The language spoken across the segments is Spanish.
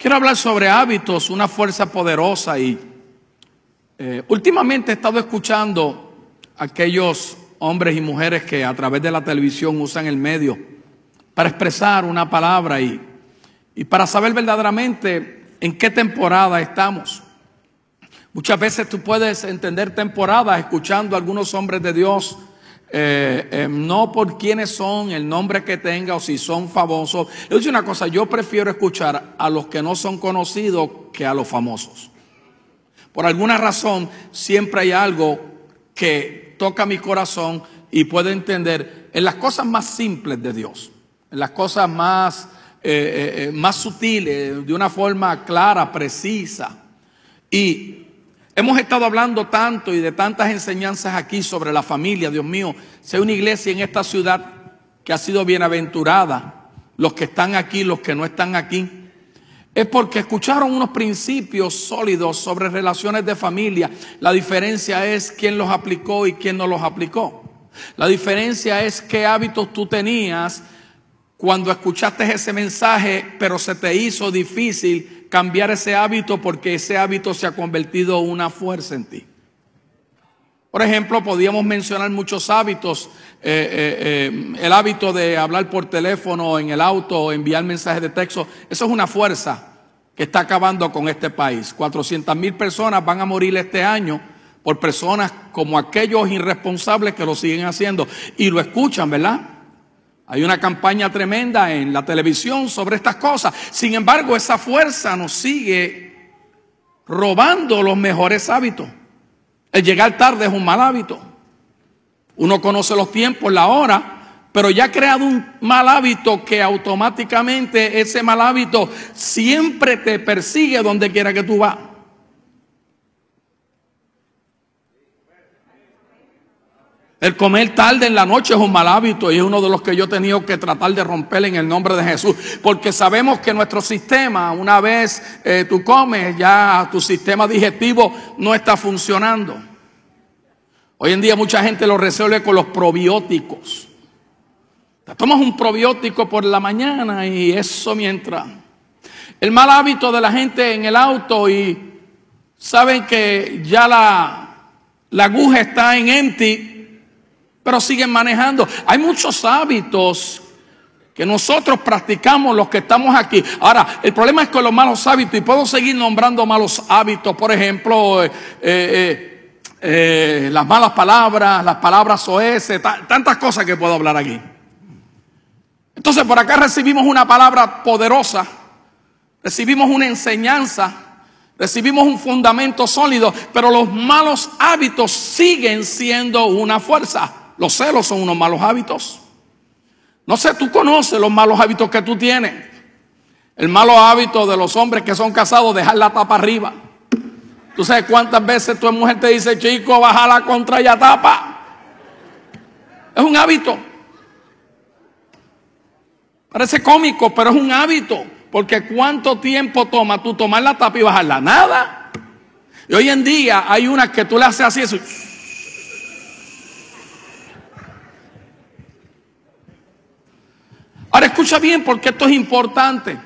Quiero hablar sobre hábitos, una fuerza poderosa y eh, últimamente he estado escuchando a aquellos hombres y mujeres que a través de la televisión usan el medio para expresar una palabra y, y para saber verdaderamente en qué temporada estamos. Muchas veces tú puedes entender temporadas escuchando a algunos hombres de Dios eh, em, no por quiénes son, el nombre que tenga o si son famosos. es una cosa, yo prefiero escuchar a los que no son conocidos que a los famosos. Por alguna razón, siempre hay algo que toca mi corazón y puedo entender en las cosas más simples de Dios, en las cosas más, eh, eh, más sutiles, de una forma clara, precisa. Y Hemos estado hablando tanto y de tantas enseñanzas aquí sobre la familia, Dios mío. Sea una iglesia en esta ciudad que ha sido bienaventurada, los que están aquí, los que no están aquí. Es porque escucharon unos principios sólidos sobre relaciones de familia. La diferencia es quién los aplicó y quién no los aplicó. La diferencia es qué hábitos tú tenías cuando escuchaste ese mensaje, pero se te hizo difícil cambiar ese hábito porque ese hábito se ha convertido en una fuerza en ti. Por ejemplo, podíamos mencionar muchos hábitos. Eh, eh, eh, el hábito de hablar por teléfono, en el auto, enviar mensajes de texto. Eso es una fuerza que está acabando con este país. 400 mil personas van a morir este año por personas como aquellos irresponsables que lo siguen haciendo. Y lo escuchan, ¿verdad? Hay una campaña tremenda en la televisión sobre estas cosas. Sin embargo, esa fuerza nos sigue robando los mejores hábitos. El llegar tarde es un mal hábito. Uno conoce los tiempos, la hora, pero ya ha creado un mal hábito que automáticamente ese mal hábito siempre te persigue donde quiera que tú vas. El comer tarde en la noche es un mal hábito y es uno de los que yo he tenido que tratar de romper en el nombre de Jesús. Porque sabemos que nuestro sistema, una vez eh, tú comes, ya tu sistema digestivo no está funcionando. Hoy en día mucha gente lo resuelve con los probióticos. Te tomas un probiótico por la mañana y eso mientras. El mal hábito de la gente en el auto y saben que ya la, la aguja está en empty pero siguen manejando. Hay muchos hábitos que nosotros practicamos los que estamos aquí. Ahora, el problema es con los malos hábitos, y puedo seguir nombrando malos hábitos, por ejemplo, eh, eh, eh, las malas palabras, las palabras OS, tantas cosas que puedo hablar aquí. Entonces, por acá recibimos una palabra poderosa, recibimos una enseñanza, recibimos un fundamento sólido, pero los malos hábitos siguen siendo una fuerza. Los celos son unos malos hábitos. No sé, tú conoces los malos hábitos que tú tienes. El malo hábito de los hombres que son casados, dejar la tapa arriba. Tú sabes cuántas veces tu mujer te dice, chico, baja la contra y tapa. Es un hábito. Parece cómico, pero es un hábito. Porque cuánto tiempo toma tú tomar la tapa y bajarla? Nada. Y hoy en día hay una que tú le haces así, eso. Ahora escucha bien porque esto es importante.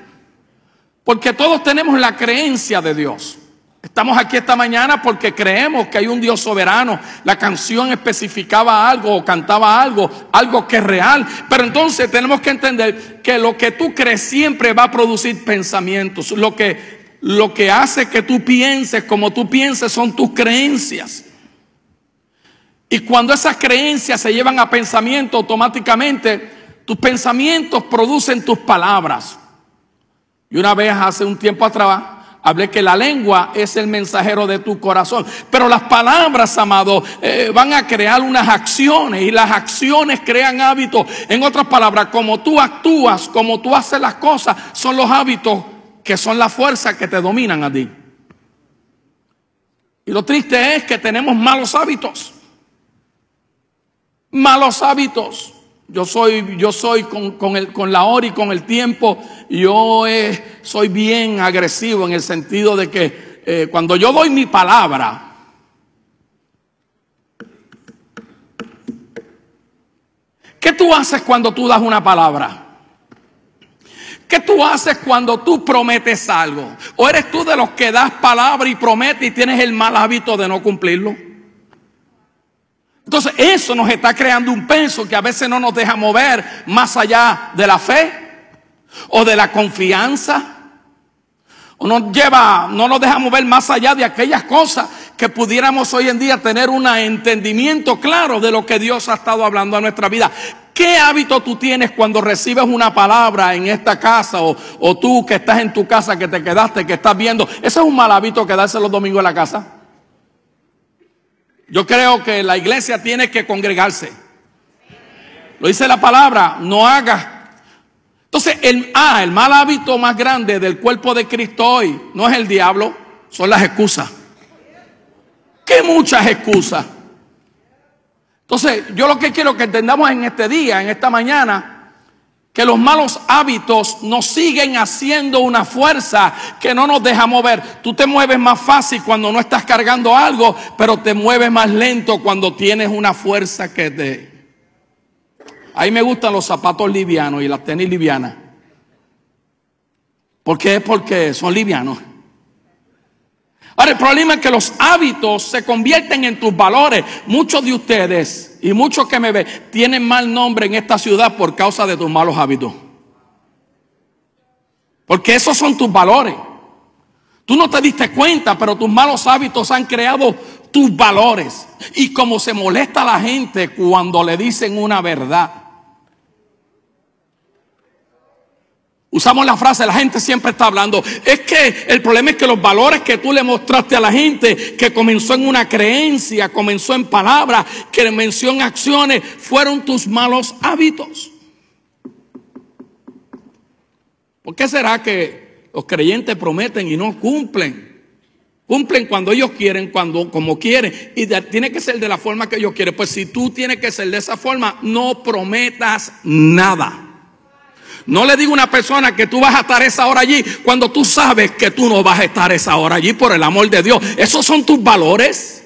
Porque todos tenemos la creencia de Dios. Estamos aquí esta mañana porque creemos que hay un Dios soberano. La canción especificaba algo o cantaba algo, algo que es real. Pero entonces tenemos que entender que lo que tú crees siempre va a producir pensamientos. Lo que, lo que hace que tú pienses como tú pienses son tus creencias. Y cuando esas creencias se llevan a pensamiento automáticamente, tus pensamientos producen tus palabras. Y una vez hace un tiempo atrás hablé que la lengua es el mensajero de tu corazón. Pero las palabras, amado, eh, van a crear unas acciones y las acciones crean hábitos. En otras palabras, como tú actúas, como tú haces las cosas, son los hábitos que son la fuerza que te dominan a ti. Y lo triste es que tenemos malos hábitos. Malos hábitos. Yo soy, yo soy con, la hora y con el tiempo, yo eh, soy bien agresivo en el sentido de que eh, cuando yo doy mi palabra, ¿qué tú haces cuando tú das una palabra? ¿Qué tú haces cuando tú prometes algo? ¿O eres tú de los que das palabra y prometes y tienes el mal hábito de no cumplirlo? Entonces eso nos está creando un peso que a veces no nos deja mover más allá de la fe o de la confianza. O nos lleva, no nos deja mover más allá de aquellas cosas que pudiéramos hoy en día tener un entendimiento claro de lo que Dios ha estado hablando a nuestra vida. ¿Qué hábito tú tienes cuando recibes una palabra en esta casa o, tú que estás en tu casa, que te quedaste, que estás viendo? Ese es un mal hábito quedarse los domingos en la casa. Yo creo que la iglesia tiene que congregarse. Lo dice la palabra, no haga. Entonces, el, ah, el mal hábito más grande del cuerpo de Cristo hoy no es el diablo, son las excusas. ¡Qué muchas excusas. Entonces, yo lo que quiero que entendamos en este día, en esta mañana, que los malos hábitos nos siguen haciendo una fuerza que no nos deja mover. Tú te mueves más fácil cuando no estás cargando algo, pero te mueves más lento cuando tienes una fuerza que te... Ahí me gustan los zapatos livianos y las tenis livianas. ¿Por qué? Porque son livianos. Ahora, el problema es que los hábitos se convierten en tus valores. Muchos de ustedes y muchos que me ven tienen mal nombre en esta ciudad por causa de tus malos hábitos. Porque esos son tus valores. Tú no te diste cuenta, pero tus malos hábitos han creado tus valores. Y como se molesta a la gente cuando le dicen una verdad. Usamos la frase, la gente siempre está hablando. Es que el problema es que los valores que tú le mostraste a la gente, que comenzó en una creencia, comenzó en palabras, que comenzó en acciones, fueron tus malos hábitos. ¿Por qué será que los creyentes prometen y no cumplen? Cumplen cuando ellos quieren, cuando como quieren. Y tiene que ser de la forma que ellos quieren. Pues si tú tienes que ser de esa forma, no prometas nada. No le digo a una persona que tú vas a estar esa hora allí cuando tú sabes que tú no vas a estar esa hora allí por el amor de Dios. Esos son tus valores.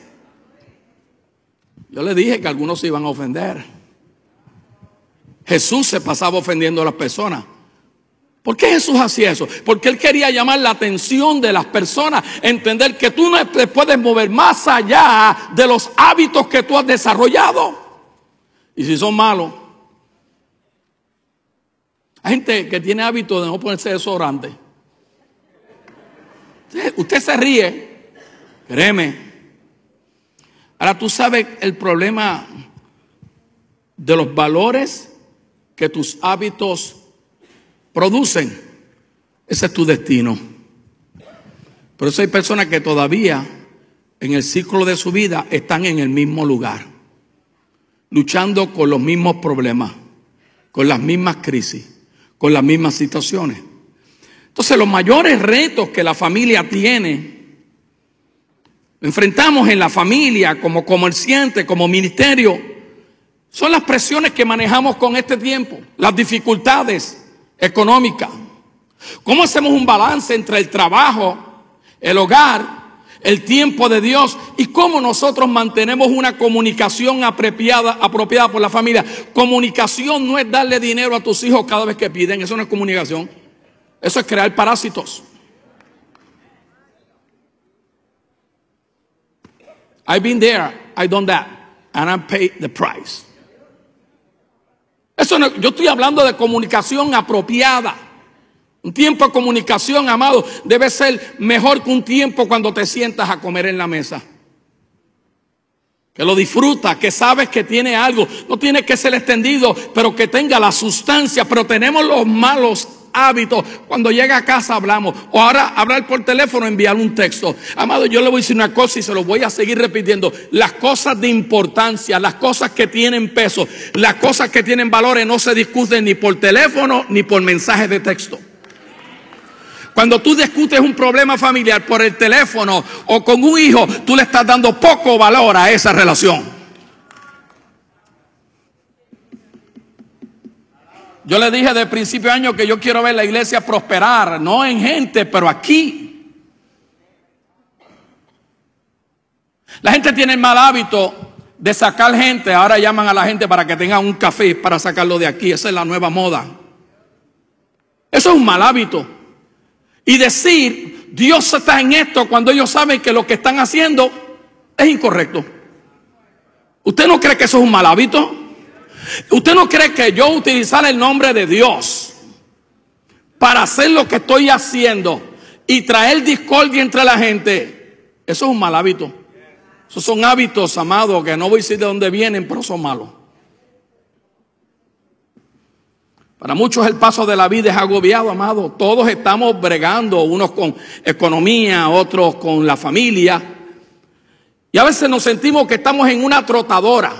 Yo le dije que algunos se iban a ofender. Jesús se pasaba ofendiendo a las personas. ¿Por qué Jesús hacía eso? Porque él quería llamar la atención de las personas, entender que tú no te puedes mover más allá de los hábitos que tú has desarrollado. Y si son malos, hay gente que tiene hábito de no ponerse grande. Usted se ríe, créeme. Ahora tú sabes el problema de los valores que tus hábitos producen. Ese es tu destino. Por eso hay personas que todavía en el ciclo de su vida están en el mismo lugar, luchando con los mismos problemas, con las mismas crisis con las mismas situaciones. Entonces los mayores retos que la familia tiene, enfrentamos en la familia como comerciante, como ministerio, son las presiones que manejamos con este tiempo, las dificultades económicas. ¿Cómo hacemos un balance entre el trabajo, el hogar el tiempo de Dios y cómo nosotros mantenemos una comunicación apropiada, apropiada por la familia. Comunicación no es darle dinero a tus hijos cada vez que piden, eso no es comunicación. Eso es crear parásitos. I've been there, I've done that, and I paid the price. Eso no, yo estoy hablando de comunicación apropiada. Un tiempo de comunicación, amado, debe ser mejor que un tiempo cuando te sientas a comer en la mesa. Que lo disfruta, que sabes que tiene algo. No tiene que ser extendido, pero que tenga la sustancia. Pero tenemos los malos hábitos. Cuando llega a casa hablamos. O ahora hablar por teléfono, enviar un texto. Amado, yo le voy a decir una cosa y se lo voy a seguir repitiendo. Las cosas de importancia, las cosas que tienen peso, las cosas que tienen valores no se discuten ni por teléfono ni por mensaje de texto. Cuando tú discutes un problema familiar por el teléfono o con un hijo, tú le estás dando poco valor a esa relación. Yo le dije de principio de año que yo quiero ver la iglesia prosperar, no en gente, pero aquí. La gente tiene el mal hábito de sacar gente. Ahora llaman a la gente para que tengan un café para sacarlo de aquí. Esa es la nueva moda. Eso es un mal hábito y decir, Dios está en esto cuando ellos saben que lo que están haciendo es incorrecto. ¿Usted no cree que eso es un mal hábito? ¿Usted no cree que yo utilizar el nombre de Dios para hacer lo que estoy haciendo y traer discordia entre la gente? Eso es un mal hábito. Esos son hábitos, amados, que no voy a decir de dónde vienen, pero son malos. Para muchos el paso de la vida es agobiado, amado. Todos estamos bregando, unos con economía, otros con la familia. Y a veces nos sentimos que estamos en una trotadora.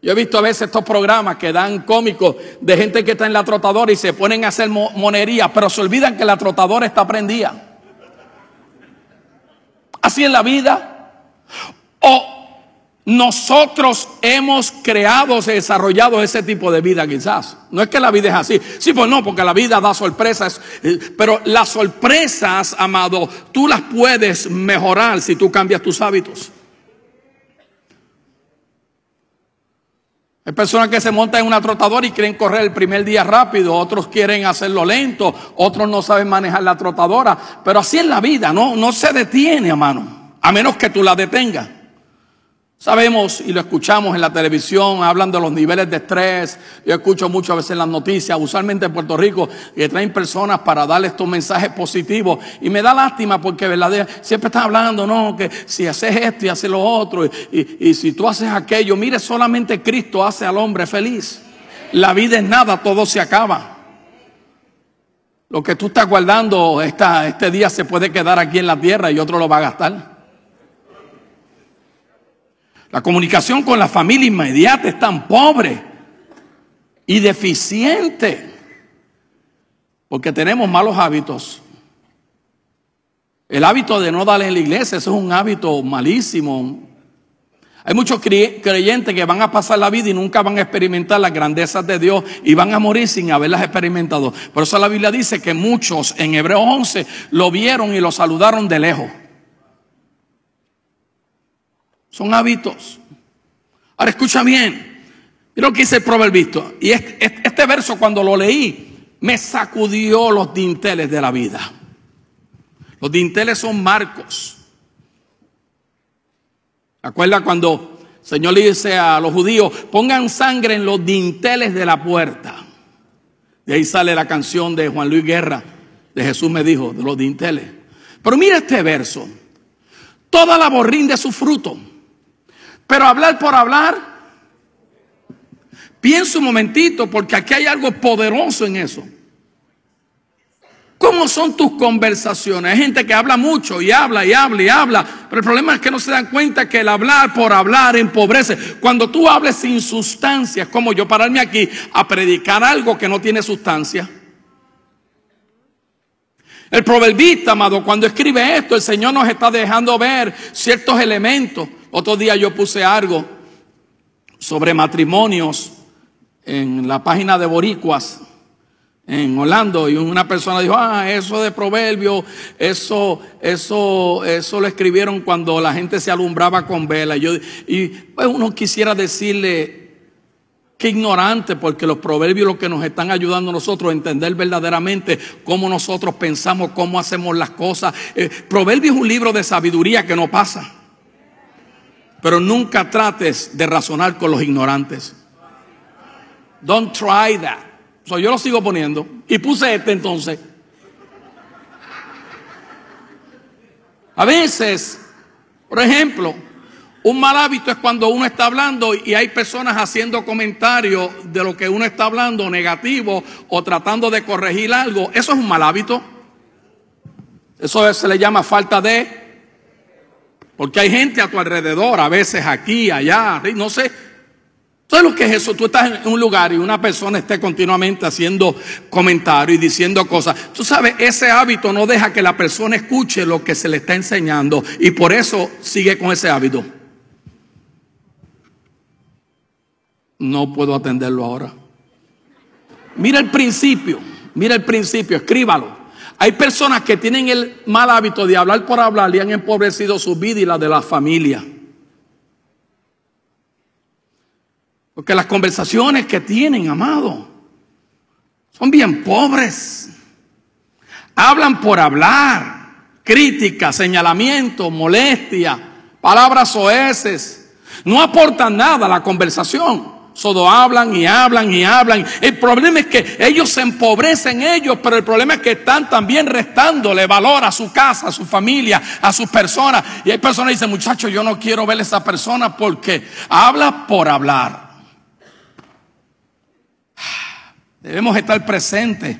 Yo he visto a veces estos programas que dan cómicos de gente que está en la trotadora y se ponen a hacer monería, pero se olvidan que la trotadora está prendida. Así es la vida. O nosotros hemos creado, desarrollado ese tipo de vida quizás. No es que la vida es así. Sí, pues no, porque la vida da sorpresas. Eh, pero las sorpresas, amado, tú las puedes mejorar si tú cambias tus hábitos. Hay personas que se montan en una trotadora y quieren correr el primer día rápido, otros quieren hacerlo lento, otros no saben manejar la trotadora. Pero así es la vida, no, no se detiene, hermano, a menos que tú la detengas. Sabemos y lo escuchamos en la televisión, hablan de los niveles de estrés. Yo escucho muchas veces en las noticias, usualmente en Puerto Rico, que traen personas para darles estos mensajes positivos. Y me da lástima porque siempre están hablando, no, que si haces esto y haces lo otro, y, si tú haces aquello, mire, solamente Cristo hace al hombre feliz. La vida es nada, todo se acaba. Lo que tú estás guardando este día se puede quedar aquí en la tierra y otro lo va a gastar. La comunicación con la familia inmediata es tan pobre y deficiente porque tenemos malos hábitos. El hábito de no darle en la iglesia, es un hábito malísimo. Hay muchos creyentes que van a pasar la vida y nunca van a experimentar las grandezas de Dios y van a morir sin haberlas experimentado. Por eso la Biblia dice que muchos en Hebreos 11 lo vieron y lo saludaron de lejos. Son hábitos. Ahora escucha bien. Mira lo que dice el visto Y este, verso cuando lo leí me sacudió los dinteles de la vida. Los dinteles son marcos. Acuerda cuando el Señor le dice a los judíos, pongan sangre en los dinteles de la puerta? De ahí sale la canción de Juan Luis Guerra, de Jesús me dijo, de los dinteles. Pero mira este verso. Toda la borrín de su fruto pero hablar por hablar, pienso un momentito, porque aquí hay algo poderoso en eso. ¿Cómo son tus conversaciones? Hay gente que habla mucho y habla y habla y habla, pero el problema es que no se dan cuenta que el hablar por hablar empobrece. Cuando tú hables sin sustancia, es como yo pararme aquí a predicar algo que no tiene sustancia. El proverbista, amado, cuando escribe esto, el Señor nos está dejando ver ciertos elementos. Otro día yo puse algo sobre matrimonios en la página de Boricuas en Orlando, y una persona dijo, ah, eso de proverbio, eso, eso, eso lo escribieron cuando la gente se alumbraba con vela. Y, y pues uno quisiera decirle, qué ignorante, porque los proverbios lo que nos están ayudando a nosotros a entender verdaderamente cómo nosotros pensamos, cómo hacemos las cosas. Eh, proverbio es un libro de sabiduría que no pasa. Pero nunca trates de razonar con los ignorantes. Don't try that. yo lo sigo poniendo. Y puse este entonces. A veces, por ejemplo, un mal hábito es cuando uno está hablando y hay personas haciendo comentarios de lo que uno está hablando negativo o tratando de corregir algo. Eso es un mal hábito. Eso se le llama falta de porque hay gente a tu alrededor, a veces aquí, allá, no sé. ¿Tú ¿Sabes lo que es eso? Tú estás en un lugar y una persona esté continuamente haciendo comentarios y diciendo cosas. Tú sabes, ese hábito no deja que la persona escuche lo que se le está enseñando y por eso sigue con ese hábito. No puedo atenderlo ahora. Mira el principio, mira el principio, escríbalo. Hay personas que tienen el mal hábito de hablar por hablar y han empobrecido su vida y la de la familia. Porque las conversaciones que tienen, amado, son bien pobres. Hablan por hablar. crítica, señalamiento, molestia, palabras oeces. No aportan nada a la conversación. Solo hablan y hablan y hablan. El problema es que ellos se empobrecen ellos, pero el problema es que están también restándole valor a su casa, a su familia, a sus personas. Y hay personas que dicen, muchachos, yo no quiero ver a esa persona porque habla por hablar. Debemos estar presentes.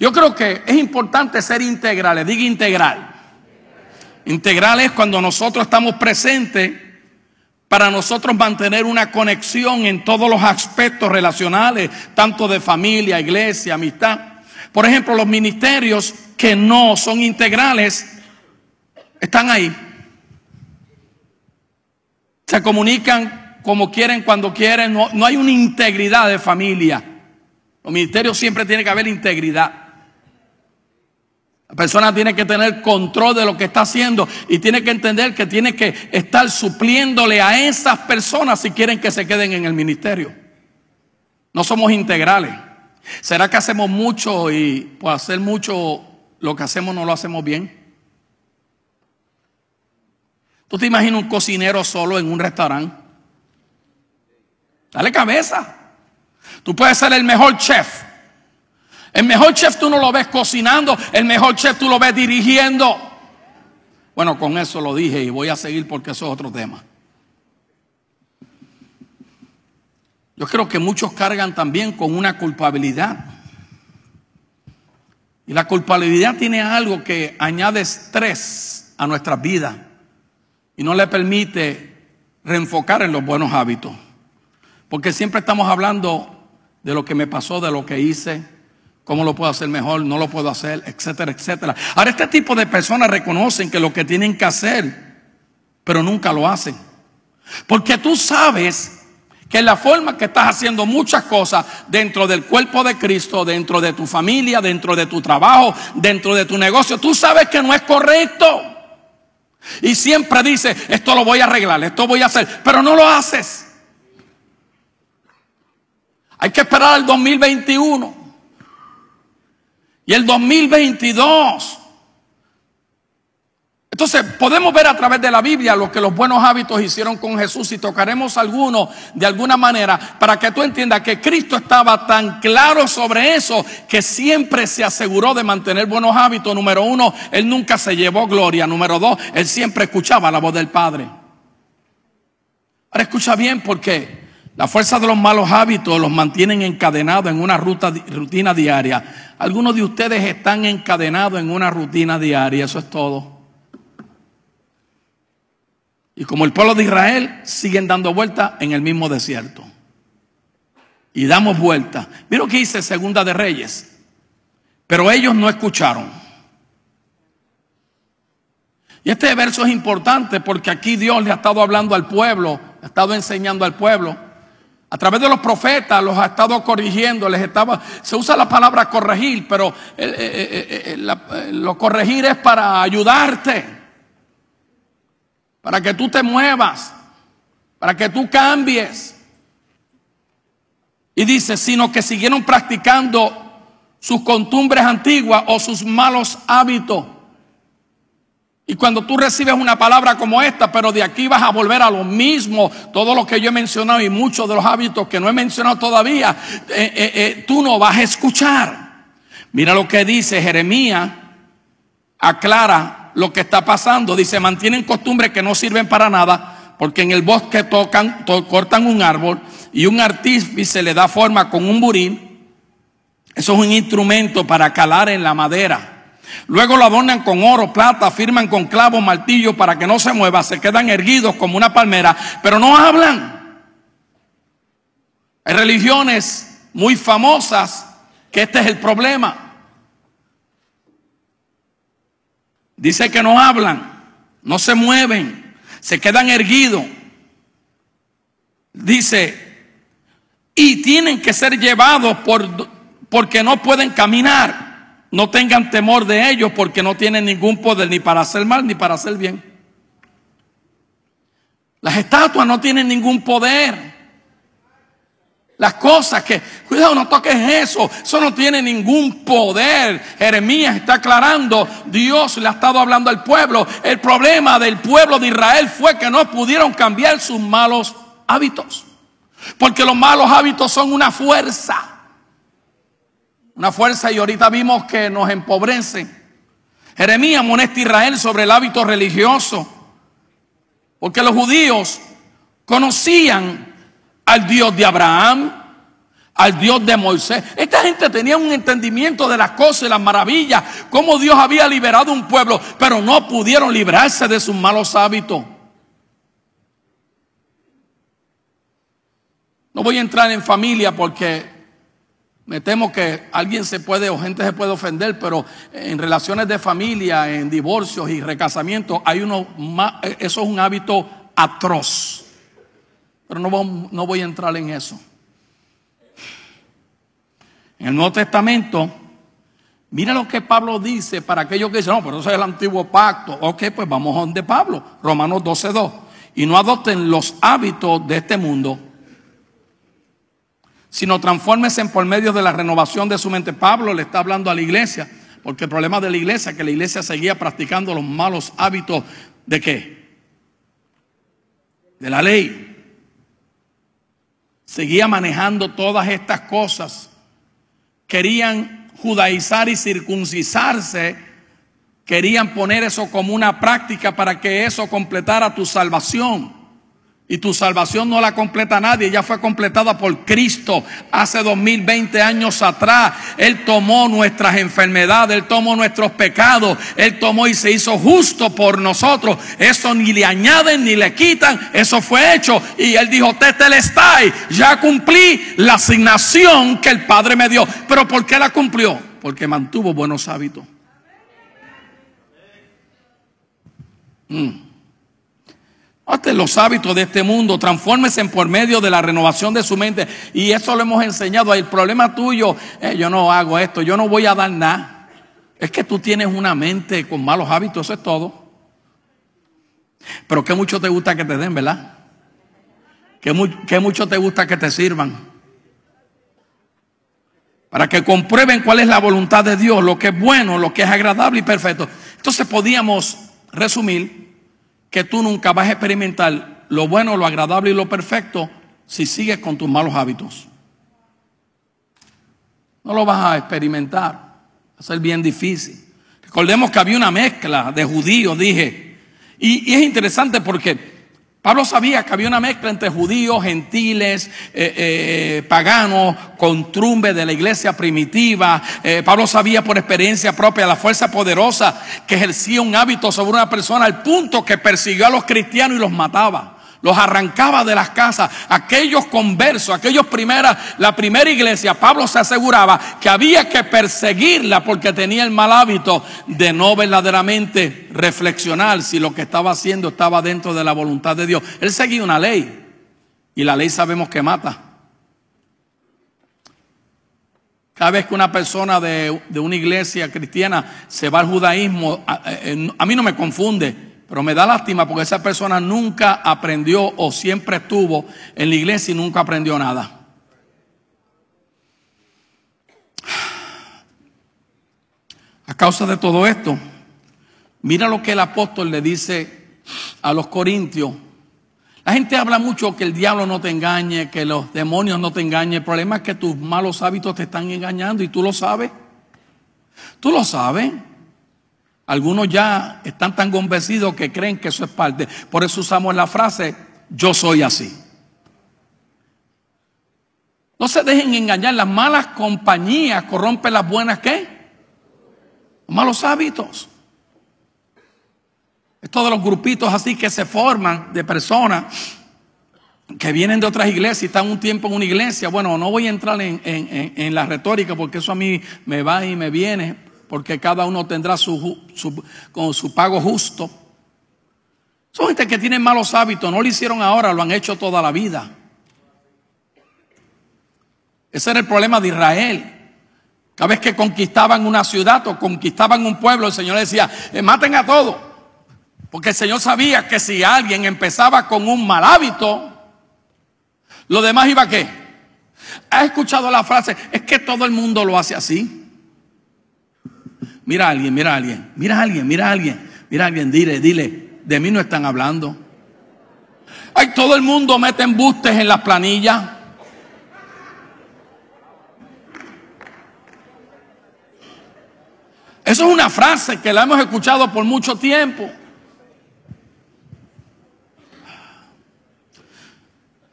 Yo creo que es importante ser integrales. Diga integral. Integral es cuando nosotros estamos presentes para nosotros mantener una conexión en todos los aspectos relacionales, tanto de familia, iglesia, amistad. Por ejemplo, los ministerios que no son integrales están ahí. Se comunican como quieren, cuando quieren. No, hay una integridad de familia. Los ministerios siempre tienen que haber integridad. La persona tiene que tener control de lo que está haciendo y tiene que entender que tiene que estar supliéndole a esas personas si quieren que se queden en el ministerio. No somos integrales. ¿Será que hacemos mucho y por pues, hacer mucho lo que hacemos no lo hacemos bien? ¿Tú te imaginas un cocinero solo en un restaurante? Dale cabeza. Tú puedes ser el mejor chef, el mejor chef tú no lo ves cocinando, el mejor chef tú lo ves dirigiendo. Bueno, con eso lo dije y voy a seguir porque eso es otro tema. Yo creo que muchos cargan también con una culpabilidad. Y la culpabilidad tiene algo que añade estrés a nuestra vida y no le permite reenfocar en los buenos hábitos. Porque siempre estamos hablando de lo que me pasó, de lo que hice, ¿Cómo lo puedo hacer mejor? No lo puedo hacer, etcétera, etcétera. Ahora, este tipo de personas reconocen que lo que tienen que hacer, pero nunca lo hacen. Porque tú sabes que la forma que estás haciendo muchas cosas dentro del cuerpo de Cristo, dentro de tu familia, dentro de tu trabajo, dentro de tu negocio, tú sabes que no es correcto. Y siempre dices, esto lo voy a arreglar, esto voy a hacer, pero no lo haces. Hay que esperar al 2021 y el 2022. Entonces podemos ver a través de la Biblia lo que los buenos hábitos hicieron con Jesús y tocaremos algunos de alguna manera para que tú entiendas que Cristo estaba tan claro sobre eso que siempre se aseguró de mantener buenos hábitos. Número uno, Él nunca se llevó gloria. Número dos, Él siempre escuchaba la voz del Padre. Ahora escucha bien porque la fuerza de los malos hábitos los mantienen encadenados en una ruta, rutina diaria algunos de ustedes están encadenados en una rutina diaria, eso es todo. Y como el pueblo de Israel, siguen dando vueltas en el mismo desierto. Y damos vueltas. Mira lo que dice Segunda de Reyes. Pero ellos no escucharon. Y este verso es importante porque aquí Dios le ha estado hablando al pueblo, ha estado enseñando al pueblo. A través de los profetas los ha estado corrigiendo, les estaba, se usa la palabra corregir, pero eh, eh, eh, lo corregir es para ayudarte, para que tú te muevas, para que tú cambies. Y dice, sino que siguieron practicando sus costumbres antiguas o sus malos hábitos y cuando tú recibes una palabra como esta, pero de aquí vas a volver a lo mismo, todo lo que yo he mencionado y muchos de los hábitos que no he mencionado todavía, eh, eh, eh, tú no vas a escuchar. Mira lo que dice Jeremías, aclara lo que está pasando. Dice, mantienen costumbres que no sirven para nada, porque en el bosque tocan, cortan un árbol y un artífice le da forma con un burín Eso es un instrumento para calar en la madera. Luego lo adornan con oro, plata, firman con clavos, martillo para que no se mueva, se quedan erguidos como una palmera, pero no hablan. Hay religiones muy famosas que este es el problema. Dice que no hablan, no se mueven, se quedan erguidos. Dice, y tienen que ser llevados por, porque no pueden caminar. No tengan temor de ellos porque no tienen ningún poder ni para hacer mal ni para hacer bien. Las estatuas no tienen ningún poder. Las cosas que, cuidado, no toques eso, eso no tiene ningún poder. Jeremías está aclarando, Dios le ha estado hablando al pueblo. El problema del pueblo de Israel fue que no pudieron cambiar sus malos hábitos. Porque los malos hábitos son una fuerza una fuerza y ahorita vimos que nos empobrece. Jeremías monesta a Israel sobre el hábito religioso, porque los judíos conocían al Dios de Abraham, al Dios de Moisés. Esta gente tenía un entendimiento de las cosas y las maravillas, cómo Dios había liberado un pueblo, pero no pudieron librarse de sus malos hábitos. No voy a entrar en familia porque me temo que alguien se puede o gente se puede ofender, pero en relaciones de familia, en divorcios y recasamientos, hay uno eh, eso es un hábito atroz. Pero no voy, a entrar en eso. En el Nuevo Testamento, mira lo que Pablo dice para aquellos que dicen, no, pero eso es el antiguo pacto. Ok, pues vamos a donde Pablo, Romanos 12.2. Y no adopten los hábitos de este mundo sino en por medio de la renovación de su mente. Pablo le está hablando a la iglesia, porque el problema de la iglesia es que la iglesia seguía practicando los malos hábitos de qué? De la ley. Seguía manejando todas estas cosas. Querían judaizar y circuncisarse. Querían poner eso como una práctica para que eso completara tu salvación. Y tu salvación no la completa nadie, ya fue completada por Cristo hace 2020 años atrás. Él tomó nuestras enfermedades, Él tomó nuestros pecados, Él tomó y se hizo justo por nosotros. Eso ni le añaden ni le quitan, eso fue hecho. Y Él dijo, te ya cumplí la asignación que el Padre me dio. ¿Pero por qué la cumplió? Porque mantuvo buenos hábitos. Mm los hábitos de este mundo, transfórmese por medio de la renovación de su mente. Y eso lo hemos enseñado. El problema tuyo, eh, yo no hago esto, yo no voy a dar nada. Es que tú tienes una mente con malos hábitos, eso es todo. Pero que mucho te gusta que te den, ¿verdad? Que, que mucho te gusta que te sirvan. Para que comprueben cuál es la voluntad de Dios, lo que es bueno, lo que es agradable y perfecto. Entonces podíamos resumir que tú nunca vas a experimentar lo bueno, lo agradable y lo perfecto si sigues con tus malos hábitos. No lo vas a experimentar. Va a ser bien difícil. Recordemos que había una mezcla de judíos, dije. Y, es interesante porque Pablo sabía que había una mezcla entre judíos, gentiles, eh, eh, paganos, con trumbe de la iglesia primitiva. Eh, Pablo sabía por experiencia propia la fuerza poderosa que ejercía un hábito sobre una persona al punto que persiguió a los cristianos y los mataba los arrancaba de las casas. Aquellos conversos, aquellos primeras, la primera iglesia, Pablo se aseguraba que había que perseguirla porque tenía el mal hábito de no verdaderamente reflexionar si lo que estaba haciendo estaba dentro de la voluntad de Dios. Él seguía una ley y la ley sabemos que mata. Cada vez que una persona de, una iglesia cristiana se va al judaísmo, a eh, eh, mí no me confunde pero me da lástima porque esa persona nunca aprendió o siempre estuvo en la iglesia y nunca aprendió nada. A causa de todo esto, mira lo que el apóstol le dice a los corintios. La gente habla mucho que el diablo no te engañe, que los demonios no te engañen. El problema es que tus malos hábitos te están engañando y tú lo sabes. Tú lo sabes. Algunos ya están tan convencidos que creen que eso es parte. Por eso usamos la frase, yo soy así. No se dejen engañar, las malas compañías corrompen las buenas qué? Los malos hábitos. Estos de los grupitos así que se forman de personas que vienen de otras iglesias y están un tiempo en una iglesia. Bueno, no voy a entrar en, en la retórica porque eso a mí me va y me viene porque cada uno tendrá su, con su pago justo. Son gente que tienen malos hábitos, no lo hicieron ahora, lo han hecho toda la vida. Ese era el problema de Israel. Cada vez que conquistaban una ciudad o conquistaban un pueblo, el Señor decía, eh, maten a todos. Porque el Señor sabía que si alguien empezaba con un mal hábito, lo demás iba a qué. ¿Has escuchado la frase? Es que todo el mundo lo hace así. Mira a alguien, mira a alguien, mira a alguien, mira a alguien, mira a alguien, dile, dile, de mí no están hablando. Ay, todo el mundo mete embustes en las planillas. Eso es una frase que la hemos escuchado por mucho tiempo.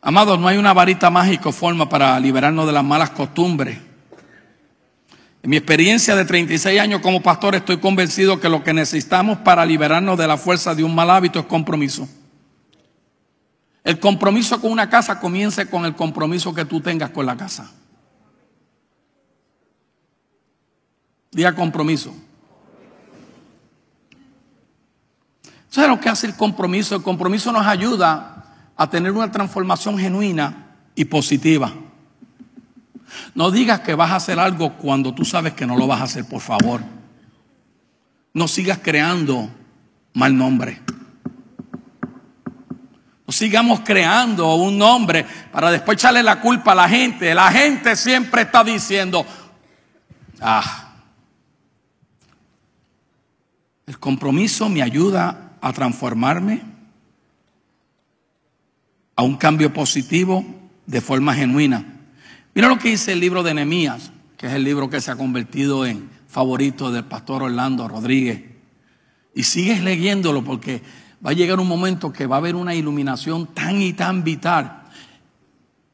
Amados, no hay una varita mágica o forma para liberarnos de las malas costumbres en mi experiencia de 36 años como pastor estoy convencido que lo que necesitamos para liberarnos de la fuerza de un mal hábito es compromiso. El compromiso con una casa comienza con el compromiso que tú tengas con la casa. Diga compromiso. ¿Sabes lo que hace el compromiso? El compromiso nos ayuda a tener una transformación genuina y positiva. No digas que vas a hacer algo cuando tú sabes que no lo vas a hacer, por favor. No sigas creando mal nombre. No sigamos creando un nombre para después echarle la culpa a la gente. La gente siempre está diciendo, ah, el compromiso me ayuda a transformarme a un cambio positivo de forma genuina. Mira lo que dice el libro de Nehemías, que es el libro que se ha convertido en favorito del pastor Orlando Rodríguez. Y sigues leyéndolo porque va a llegar un momento que va a haber una iluminación tan y tan vital.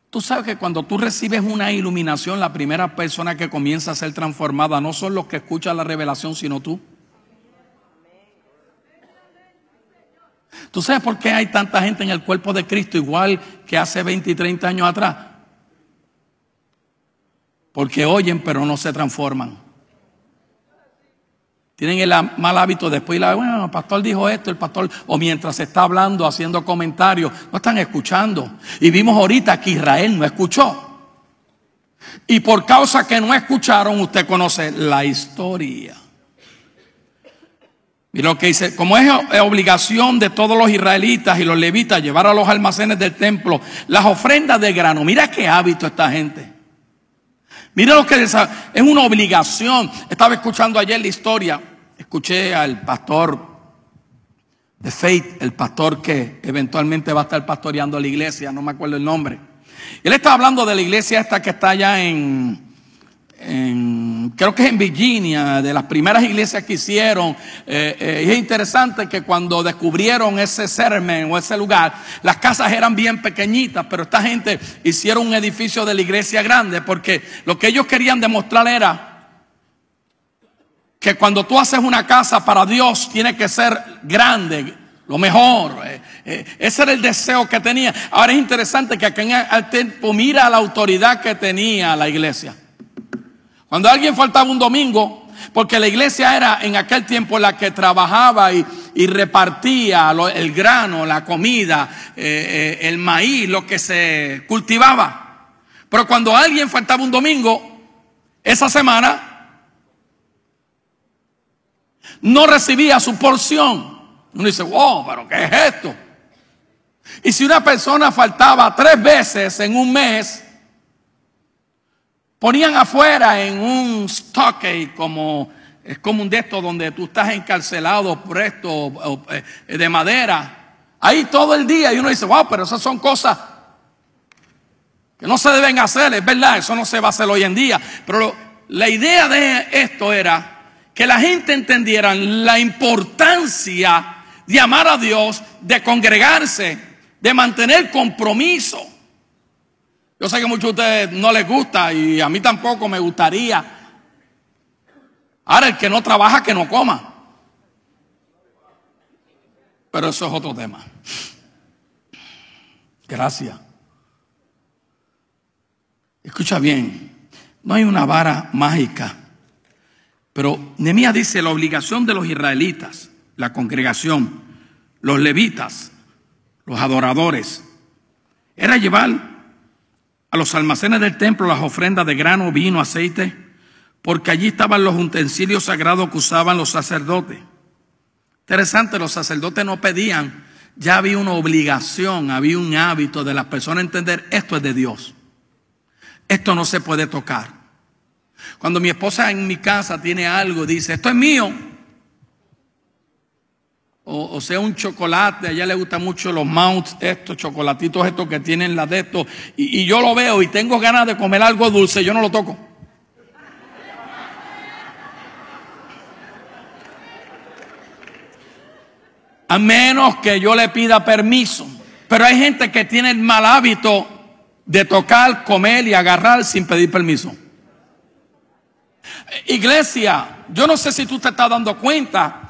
Tú sabes que cuando tú recibes una iluminación, la primera persona que comienza a ser transformada no son los que escuchan la revelación, sino tú. ¿Tú sabes por qué hay tanta gente en el cuerpo de Cristo igual que hace 20 y 30 años atrás? porque oyen pero no se transforman. Tienen el mal hábito después, la, bueno, el pastor dijo esto, el pastor, o mientras se está hablando, haciendo comentarios, no están escuchando. Y vimos ahorita que Israel no escuchó. Y por causa que no escucharon, usted conoce la historia. Y lo que dice, como es obligación de todos los israelitas y los levitas llevar a los almacenes del templo las ofrendas de grano, mira qué hábito esta gente. Mira lo que es, es una obligación. Estaba escuchando ayer la historia. Escuché al pastor de Faith, el pastor que eventualmente va a estar pastoreando la iglesia, no me acuerdo el nombre. Él estaba hablando de la iglesia esta que está allá en, creo que es en Virginia, de las primeras iglesias que hicieron. Eh, eh, es interesante que cuando descubrieron ese sermen o ese lugar, las casas eran bien pequeñitas, pero esta gente hicieron un edificio de la iglesia grande, porque lo que ellos querían demostrar era que cuando tú haces una casa para Dios tiene que ser grande, lo mejor. Eh, ese era el deseo que tenía. Ahora es interesante que acá en el tiempo mira la autoridad que tenía la iglesia. Cuando alguien faltaba un domingo, porque la iglesia era en aquel tiempo la que trabajaba y, repartía el grano, la comida, eh, eh, el maíz, lo que se cultivaba. Pero cuando alguien faltaba un domingo, esa semana no recibía su porción. Uno dice, wow, oh, pero ¿qué es esto? Y si una persona faltaba tres veces en un mes, Ponían afuera en un stockade como es eh, como un de estos donde tú estás encarcelado, presto, eh, de madera. Ahí todo el día y uno dice, wow, pero esas son cosas que no se deben hacer, es verdad, eso no se va a hacer hoy en día. Pero la idea de esto era que la gente entendiera la importancia de amar a Dios, de congregarse, de mantener compromiso. Yo sé que muchos de ustedes no les gusta y a mí tampoco me gustaría. Ahora, el que no trabaja, que no coma. Pero eso es otro tema. Gracias. Escucha bien, no hay una vara mágica. Pero Nehemías dice la obligación de los israelitas, la congregación, los levitas, los adoradores, era llevar a los almacenes del templo las ofrendas de grano, vino, aceite, porque allí estaban los utensilios sagrados que usaban los sacerdotes. Interesante, los sacerdotes no pedían, ya había una obligación, había un hábito de las personas entender, esto es de Dios, esto no se puede tocar. Cuando mi esposa en mi casa tiene algo, dice, esto es mío, o, sea un chocolate, a ella le gustan mucho los mounts, estos chocolatitos estos que tienen la de estos, y, y yo lo veo y tengo ganas de comer algo dulce, yo no lo toco. A menos que yo le pida permiso. Pero hay gente que tiene el mal hábito de tocar, comer y agarrar sin pedir permiso. Iglesia, yo no sé si tú te estás dando cuenta,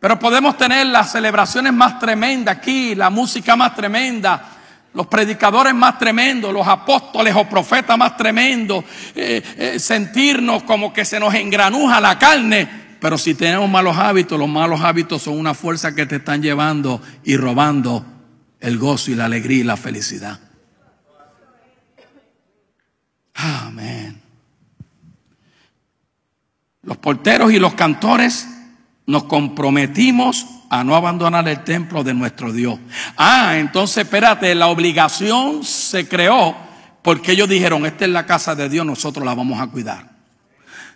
pero podemos tener las celebraciones más tremendas aquí, la música más tremenda, los predicadores más tremendos, los apóstoles o profetas más tremendos, eh, eh, sentirnos como que se nos engranuja la carne. Pero si tenemos malos hábitos, los malos hábitos son una fuerza que te están llevando y robando el gozo y la alegría y la felicidad. Amén. Los porteros y los cantores nos comprometimos a no abandonar el templo de nuestro Dios. Ah, entonces espérate, la obligación se creó porque ellos dijeron, esta es la casa de Dios, nosotros la vamos a cuidar.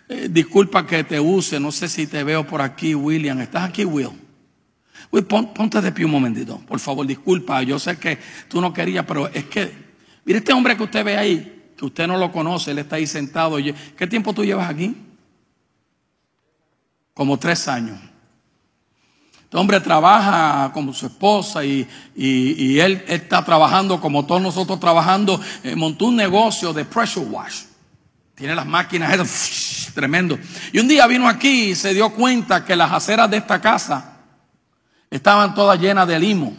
Eh, disculpa que te use, no sé si te veo por aquí, William. ¿Estás aquí, Will? Will, ponte de pie un momentito, por favor, disculpa. Yo sé que tú no querías, pero es que, mire este hombre que usted ve ahí, que usted no lo conoce, él está ahí sentado. ¿Qué tiempo tú llevas aquí? como tres años. Este hombre trabaja como su esposa y, él está trabajando como todos nosotros trabajando. montó un negocio de pressure wash. Tiene las máquinas, es tremendo. Y un día vino aquí y se dio cuenta que las aceras de esta casa estaban todas llenas de limo.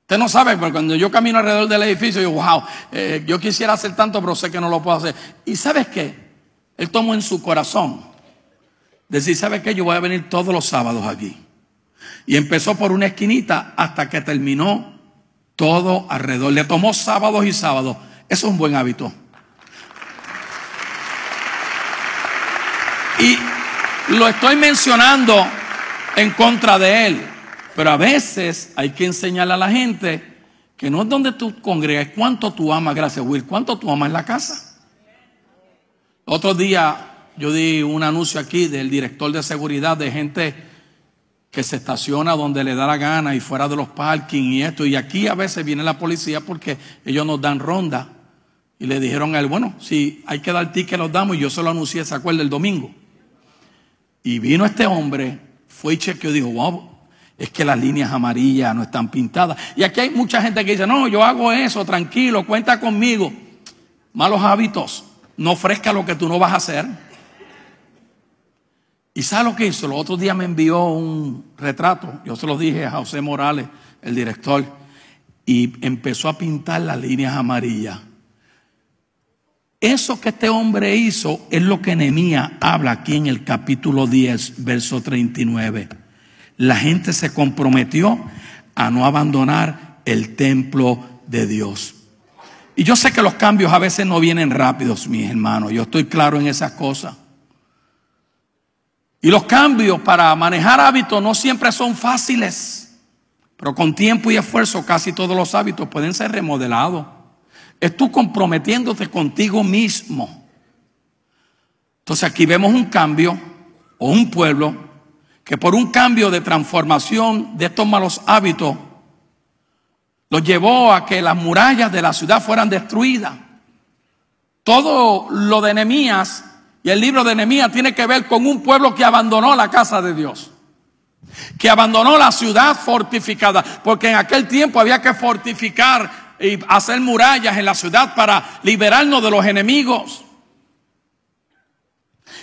Usted no sabe, pero cuando yo camino alrededor del edificio, yo, wow, eh, yo quisiera hacer tanto, pero sé que no lo puedo hacer. ¿Y sabes qué? Él tomó en su corazón Decir, ¿sabe qué? Yo voy a venir todos los sábados aquí. Y empezó por una esquinita hasta que terminó todo alrededor. Le tomó sábados y sábados. Eso es un buen hábito. Y lo estoy mencionando en contra de él. Pero a veces hay que enseñarle a la gente que no es donde tú congregas, cuánto tú amas. Gracias, Will. ¿Cuánto tú amas la casa? Otro día yo di un anuncio aquí del director de seguridad de gente que se estaciona donde le da la gana y fuera de los parkings y esto. Y aquí a veces viene la policía porque ellos nos dan ronda. Y le dijeron a él, bueno, si hay que dar que los damos y yo se lo anuncié, ¿se acuerda? El domingo. Y vino este hombre, fue y chequeó y dijo, wow, es que las líneas amarillas no están pintadas. Y aquí hay mucha gente que dice, no, yo hago eso, tranquilo, cuenta conmigo. Malos hábitos, no ofrezca lo que tú no vas a hacer. ¿Y sabe lo que hizo? Los otros días me envió un retrato, yo se lo dije a José Morales, el director, y empezó a pintar las líneas amarillas. Eso que este hombre hizo es lo que Nehemías habla aquí en el capítulo 10, verso 39. La gente se comprometió a no abandonar el templo de Dios. Y yo sé que los cambios a veces no vienen rápidos, mis hermanos. Yo estoy claro en esas cosas. Y los cambios para manejar hábitos no siempre son fáciles, pero con tiempo y esfuerzo casi todos los hábitos pueden ser remodelados. Es tú comprometiéndote contigo mismo. Entonces aquí vemos un cambio o un pueblo que por un cambio de transformación de estos malos hábitos los llevó a que las murallas de la ciudad fueran destruidas. Todo lo de Nemías y el libro de Nehemías tiene que ver con un pueblo que abandonó la casa de Dios. Que abandonó la ciudad fortificada. Porque en aquel tiempo había que fortificar y hacer murallas en la ciudad para liberarnos de los enemigos.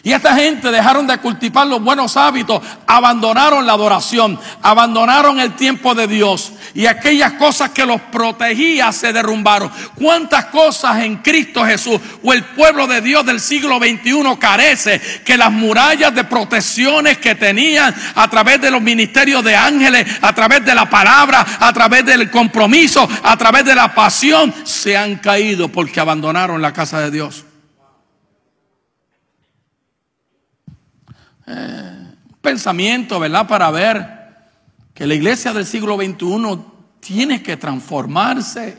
Y esta gente dejaron de cultivar los buenos hábitos, abandonaron la adoración, abandonaron el tiempo de Dios y aquellas cosas que los protegía se derrumbaron. ¿Cuántas cosas en Cristo Jesús o el pueblo de Dios del siglo XXI carece que las murallas de protecciones que tenían a través de los ministerios de ángeles, a través de la palabra, a través del compromiso, a través de la pasión, se han caído porque abandonaron la casa de Dios? Un pensamiento, ¿verdad? Para ver que la iglesia del siglo XXI tiene que transformarse.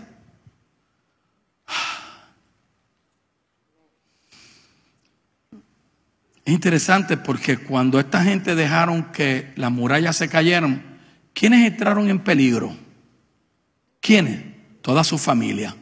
Es interesante porque cuando esta gente dejaron que las murallas se cayeron, ¿quiénes entraron en peligro? ¿Quiénes? Toda su familia.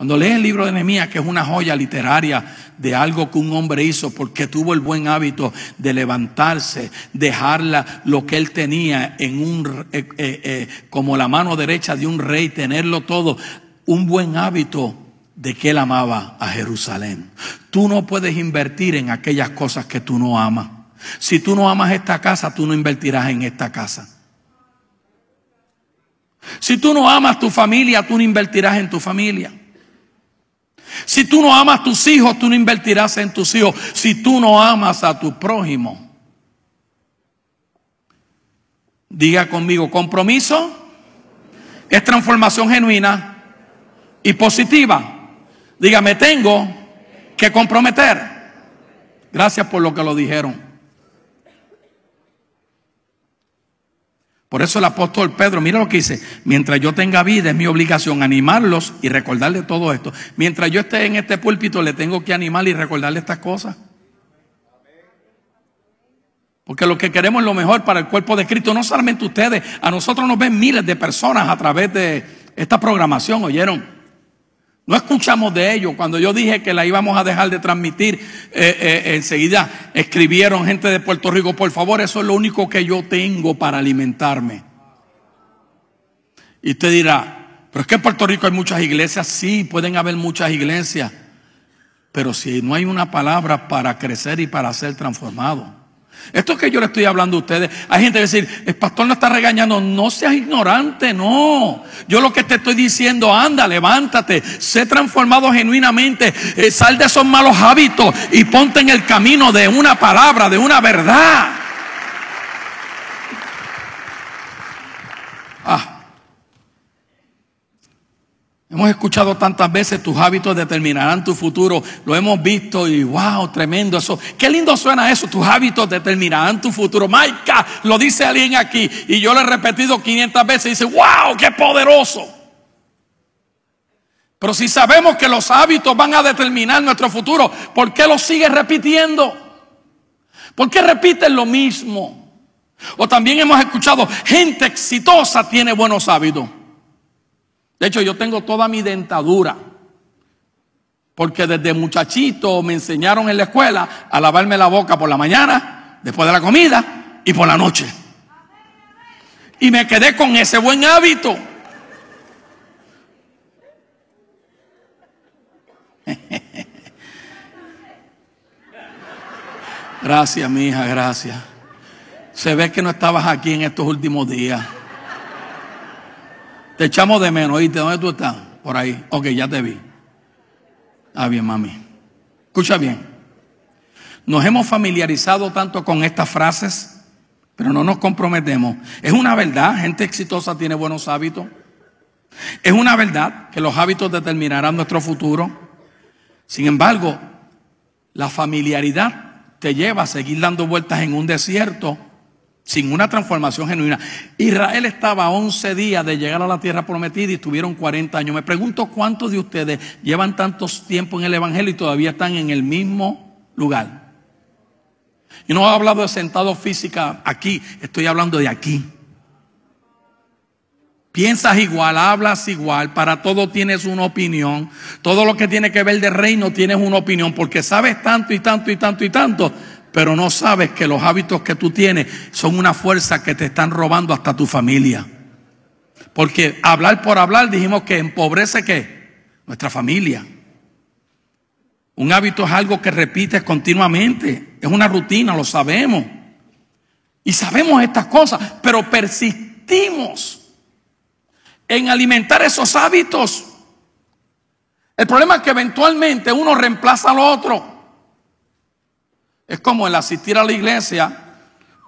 Cuando lees el libro de Nehemías, que es una joya literaria de algo que un hombre hizo porque tuvo el buen hábito de levantarse, dejarla lo que él tenía en un eh, eh, eh, como la mano derecha de un rey, tenerlo todo, un buen hábito de que él amaba a Jerusalén. Tú no puedes invertir en aquellas cosas que tú no amas. Si tú no amas esta casa, tú no invertirás en esta casa. Si tú no amas tu familia, tú no invertirás en tu familia. Si tú no amas a tus hijos, tú no invertirás en tus hijos. Si tú no amas a tu prójimo, diga conmigo, compromiso es transformación genuina y positiva. Dígame, tengo que comprometer. Gracias por lo que lo dijeron. Por eso el apóstol Pedro, mira lo que dice, mientras yo tenga vida es mi obligación animarlos y recordarles todo esto. Mientras yo esté en este púlpito le tengo que animar y recordarle estas cosas. Porque lo que queremos es lo mejor para el cuerpo de Cristo, no solamente ustedes, a nosotros nos ven miles de personas a través de esta programación, ¿oyeron? No escuchamos de ellos. Cuando yo dije que la íbamos a dejar de transmitir, eh, eh, enseguida escribieron gente de Puerto Rico, por favor, eso es lo único que yo tengo para alimentarme. Y usted dirá, pero es que en Puerto Rico hay muchas iglesias, sí, pueden haber muchas iglesias, pero si no hay una palabra para crecer y para ser transformado. Esto que yo le estoy hablando a ustedes, hay gente que decir, el pastor no está regañando, no seas ignorante, no. Yo lo que te estoy diciendo, anda, levántate, sé transformado genuinamente, eh, sal de esos malos hábitos y ponte en el camino de una palabra, de una verdad. Ah, Hemos escuchado tantas veces, tus hábitos determinarán tu futuro. Lo hemos visto y wow, tremendo eso. Qué lindo suena eso, tus hábitos determinarán tu futuro. Maika, lo dice alguien aquí y yo lo he repetido 500 veces dice, wow, qué poderoso. Pero si sabemos que los hábitos van a determinar nuestro futuro, ¿por qué lo sigues repitiendo? ¿Por qué repites lo mismo? O también hemos escuchado, gente exitosa tiene buenos hábitos. De hecho, yo tengo toda mi dentadura. Porque desde muchachito me enseñaron en la escuela a lavarme la boca por la mañana, después de la comida y por la noche. Y me quedé con ese buen hábito. Gracias, mija hija, gracias. Se ve que no estabas aquí en estos últimos días. Te echamos de menos, ¿oíste? ¿Dónde tú estás? Por ahí. Ok, ya te vi. Ah, bien, mami. Escucha bien. Nos hemos familiarizado tanto con estas frases, pero no nos comprometemos. Es una verdad, gente exitosa tiene buenos hábitos. Es una verdad que los hábitos determinarán nuestro futuro. Sin embargo, la familiaridad te lleva a seguir dando vueltas en un desierto sin una transformación genuina. Israel estaba 11 días de llegar a la tierra prometida y tuvieron 40 años. Me pregunto cuántos de ustedes llevan tantos tiempo en el Evangelio y todavía están en el mismo lugar. Yo no he hablado de sentado física aquí, estoy hablando de aquí. Piensas igual, hablas igual, para todo tienes una opinión. Todo lo que tiene que ver de reino tienes una opinión, porque sabes tanto y tanto y tanto y tanto pero no sabes que los hábitos que tú tienes son una fuerza que te están robando hasta tu familia. Porque hablar por hablar dijimos que empobrece qué? Nuestra familia. Un hábito es algo que repites continuamente, es una rutina, lo sabemos. Y sabemos estas cosas, pero persistimos en alimentar esos hábitos. El problema es que eventualmente uno reemplaza al otro. Es como el asistir a la iglesia.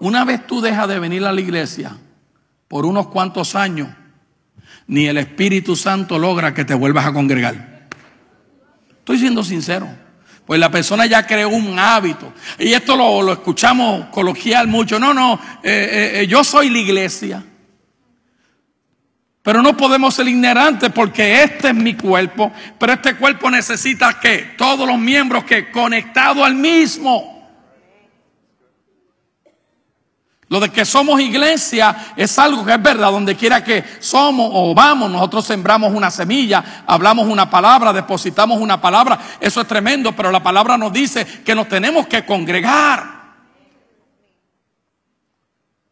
Una vez tú dejas de venir a la iglesia por unos cuantos años, ni el Espíritu Santo logra que te vuelvas a congregar. Estoy siendo sincero. Pues la persona ya creó un hábito. Y esto lo, escuchamos coloquial mucho. No, no, eh, eh, eh, yo soy la iglesia. Pero no podemos ser ignorantes porque este es mi cuerpo. Pero este cuerpo necesita que todos los miembros que conectado al mismo. Lo de que somos iglesia es algo que es verdad. Donde quiera que somos o vamos, nosotros sembramos una semilla, hablamos una palabra, depositamos una palabra. Eso es tremendo, pero la palabra nos dice que nos tenemos que congregar.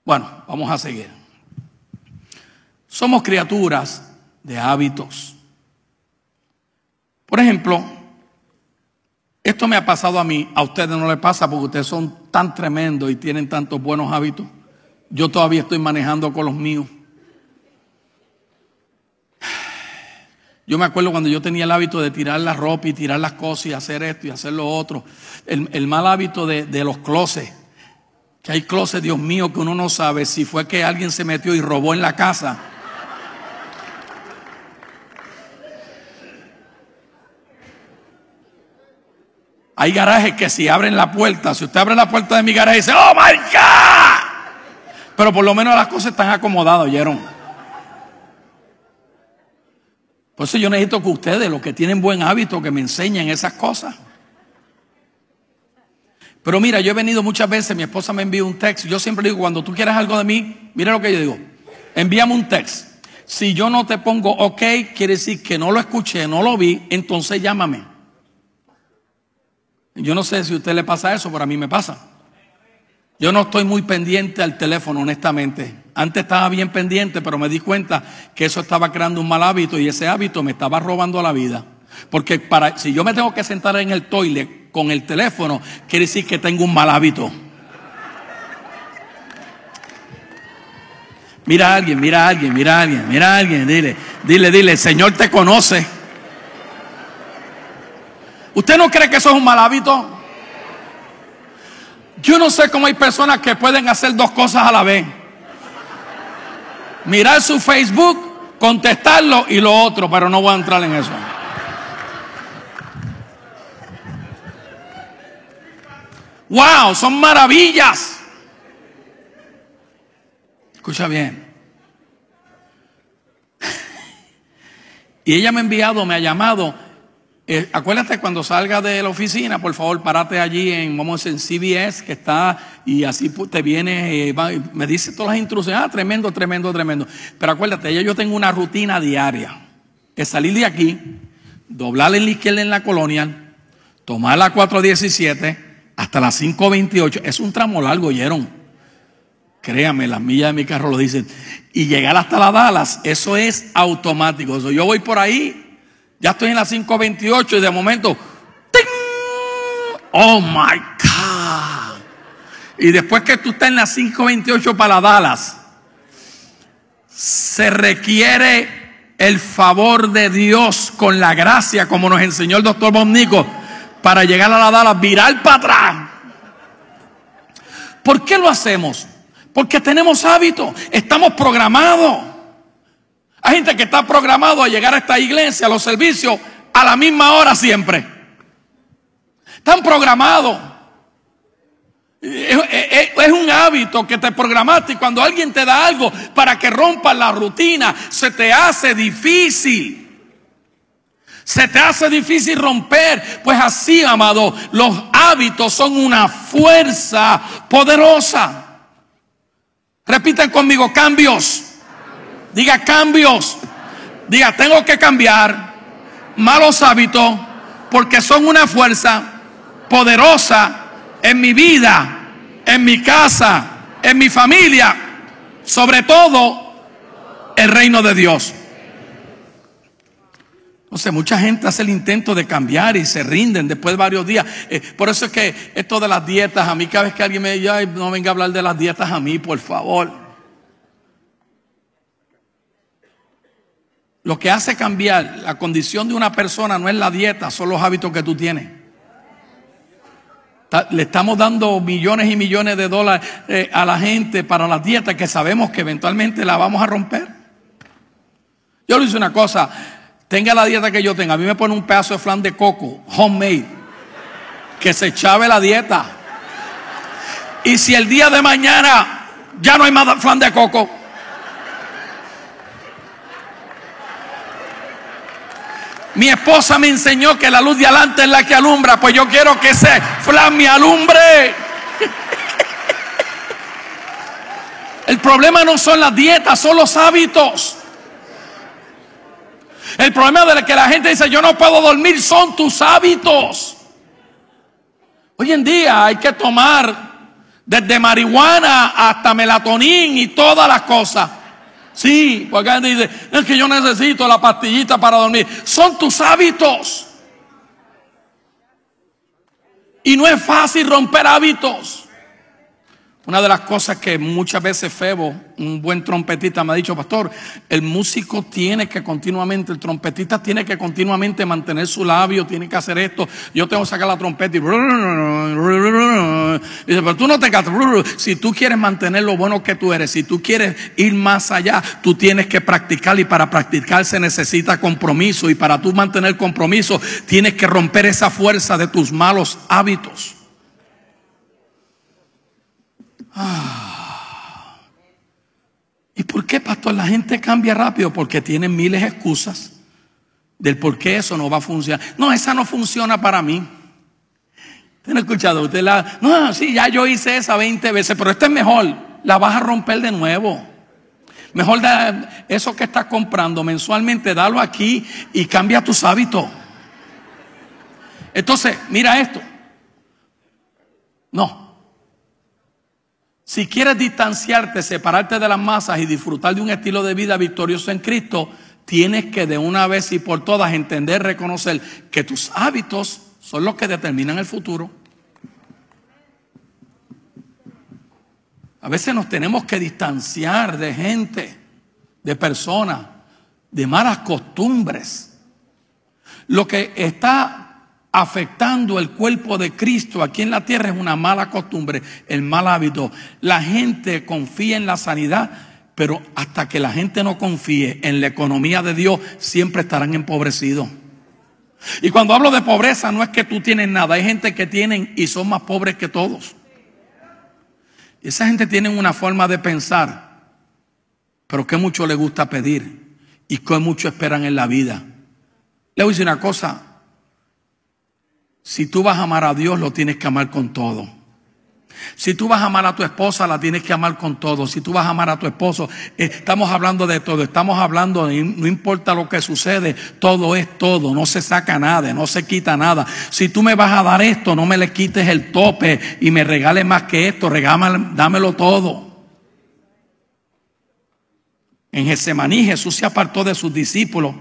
Bueno, vamos a seguir. Somos criaturas de hábitos. Por ejemplo, esto me ha pasado a mí, a ustedes no les pasa porque ustedes son tan tremendo y tienen tantos buenos hábitos. Yo todavía estoy manejando con los míos. Yo me acuerdo cuando yo tenía el hábito de tirar la ropa y tirar las cosas y hacer esto y hacer lo otro. El, mal hábito de, los closets. Que hay closets, Dios mío, que uno no sabe si fue que alguien se metió y robó en la casa Hay garajes que si abren la puerta, si usted abre la puerta de mi garaje, dice, ¡Oh my God! Pero por lo menos las cosas están acomodadas, ¿oyeron? Por eso yo necesito que ustedes, los que tienen buen hábito, que me enseñen esas cosas. Pero mira, yo he venido muchas veces, mi esposa me envía un texto. Yo siempre digo, cuando tú quieras algo de mí, mira lo que yo digo. Envíame un texto. Si yo no te pongo ok, quiere decir que no lo escuché, no lo vi, entonces llámame. Yo no sé si a usted le pasa eso, pero a mí me pasa. Yo no estoy muy pendiente al teléfono, honestamente. Antes estaba bien pendiente, pero me di cuenta que eso estaba creando un mal hábito y ese hábito me estaba robando la vida. Porque para, si yo me tengo que sentar en el toile con el teléfono, quiere decir que tengo un mal hábito. Mira a alguien, mira a alguien, mira a alguien, mira a alguien, dile, dile, dile, el Señor te conoce. ¿Usted no cree que eso es un mal hábito? Yo no sé cómo hay personas que pueden hacer dos cosas a la vez. Mirar su Facebook, contestarlo y lo otro, pero no voy a entrar en eso. ¡Wow! Son maravillas. Escucha bien. Y ella me ha enviado, me ha llamado eh, acuérdate cuando salgas de la oficina, por favor, párate allí en, vamos, en CBS que está y así te viene, eh, me dice todas las instrucciones, ah, tremendo, tremendo, tremendo. Pero acuérdate, yo, yo tengo una rutina diaria, es salir de aquí, doblar en la izquierda en la colonia, tomar la 417 hasta la 528, es un tramo largo, oyeron. Créame, las millas de mi carro lo dicen. Y llegar hasta la Dallas, eso es automático. Eso, yo voy por ahí ya estoy en la 5.28 y de momento, ¡Oh, my God! Y después que tú estás en la 5.28 para Dallas, se requiere el favor de Dios con la gracia, como nos enseñó el doctor Nico para llegar a la Dallas, Viral para atrás. ¿Por qué lo hacemos? Porque tenemos hábito, estamos programados. Hay gente que está programado a llegar a esta iglesia, a los servicios, a la misma hora siempre. Están programados. Es, un hábito que te programaste y cuando alguien te da algo para que rompas la rutina, se te hace difícil. Se te hace difícil romper. Pues así, amado, los hábitos son una fuerza poderosa. repiten conmigo, cambios. Diga cambios. Diga, tengo que cambiar malos hábitos porque son una fuerza poderosa en mi vida, en mi casa, en mi familia, sobre todo el reino de Dios. No sé, mucha gente hace el intento de cambiar y se rinden después de varios días. Eh, por eso es que esto de las dietas, a mí cada vez que alguien me dice, Ay, no venga a hablar de las dietas a mí, por favor. Lo que hace cambiar la condición de una persona no es la dieta, son los hábitos que tú tienes. Le estamos dando millones y millones de dólares eh, a la gente para las dietas que sabemos que eventualmente la vamos a romper. Yo le hice una cosa, tenga la dieta que yo tenga, a mí me pone un pedazo de flan de coco, homemade, que se chave la dieta. Y si el día de mañana ya no hay más flan de coco, Mi esposa me enseñó que la luz de adelante es la que alumbra, pues yo quiero que se flame alumbre. El problema no son las dietas, son los hábitos. El problema de que la gente dice yo no puedo dormir son tus hábitos. Hoy en día hay que tomar desde marihuana hasta melatonín y todas las cosas. Sí, porque alguien dice, es que yo necesito la pastillita para dormir. Son tus hábitos. Y no es fácil romper hábitos. Una de las cosas que muchas veces Febo, un buen trompetista, me ha dicho, pastor, el músico tiene que continuamente, el trompetista tiene que continuamente mantener su labio, tiene que hacer esto. Yo tengo que sacar la trompeta y... Dice, pero tú no te Si tú quieres mantener lo bueno que tú eres, si tú quieres ir más allá, tú tienes que practicar y para practicar se necesita compromiso y para tú mantener compromiso tienes que romper esa fuerza de tus malos hábitos. Ah. ¿Y por qué, pastor? La gente cambia rápido porque tienen miles de excusas del por qué eso no va a funcionar. No, esa no funciona para mí. ¿Usted no escuchado? Usted la, no, sí, ya yo hice esa 20 veces, pero esta es mejor. La vas a romper de nuevo. Mejor eso que estás comprando mensualmente, dalo aquí y cambia tus hábitos. Entonces, mira esto. No, si quieres distanciarte, separarte de las masas y disfrutar de un estilo de vida victorioso en Cristo, tienes que de una vez y por todas entender, reconocer que tus hábitos son los que determinan el futuro. A veces nos tenemos que distanciar de gente, de personas, de malas costumbres. Lo que está afectando el cuerpo de Cristo aquí en la tierra es una mala costumbre, el mal hábito. La gente confía en la sanidad, pero hasta que la gente no confíe en la economía de Dios, siempre estarán empobrecidos. Y cuando hablo de pobreza, no es que tú tienes nada, hay gente que tienen y son más pobres que todos. Esa gente tiene una forma de pensar, pero que mucho le gusta pedir y que mucho esperan en la vida. Le voy a decir una cosa, si tú vas a amar a Dios, lo tienes que amar con todo. Si tú vas a amar a tu esposa, la tienes que amar con todo. Si tú vas a amar a tu esposo, estamos hablando de todo. Estamos hablando, de, no importa lo que sucede, todo es todo. No se saca nada, no se quita nada. Si tú me vas a dar esto, no me le quites el tope y me regales más que esto. Regálame, dámelo todo. En maní Jesús se apartó de sus discípulos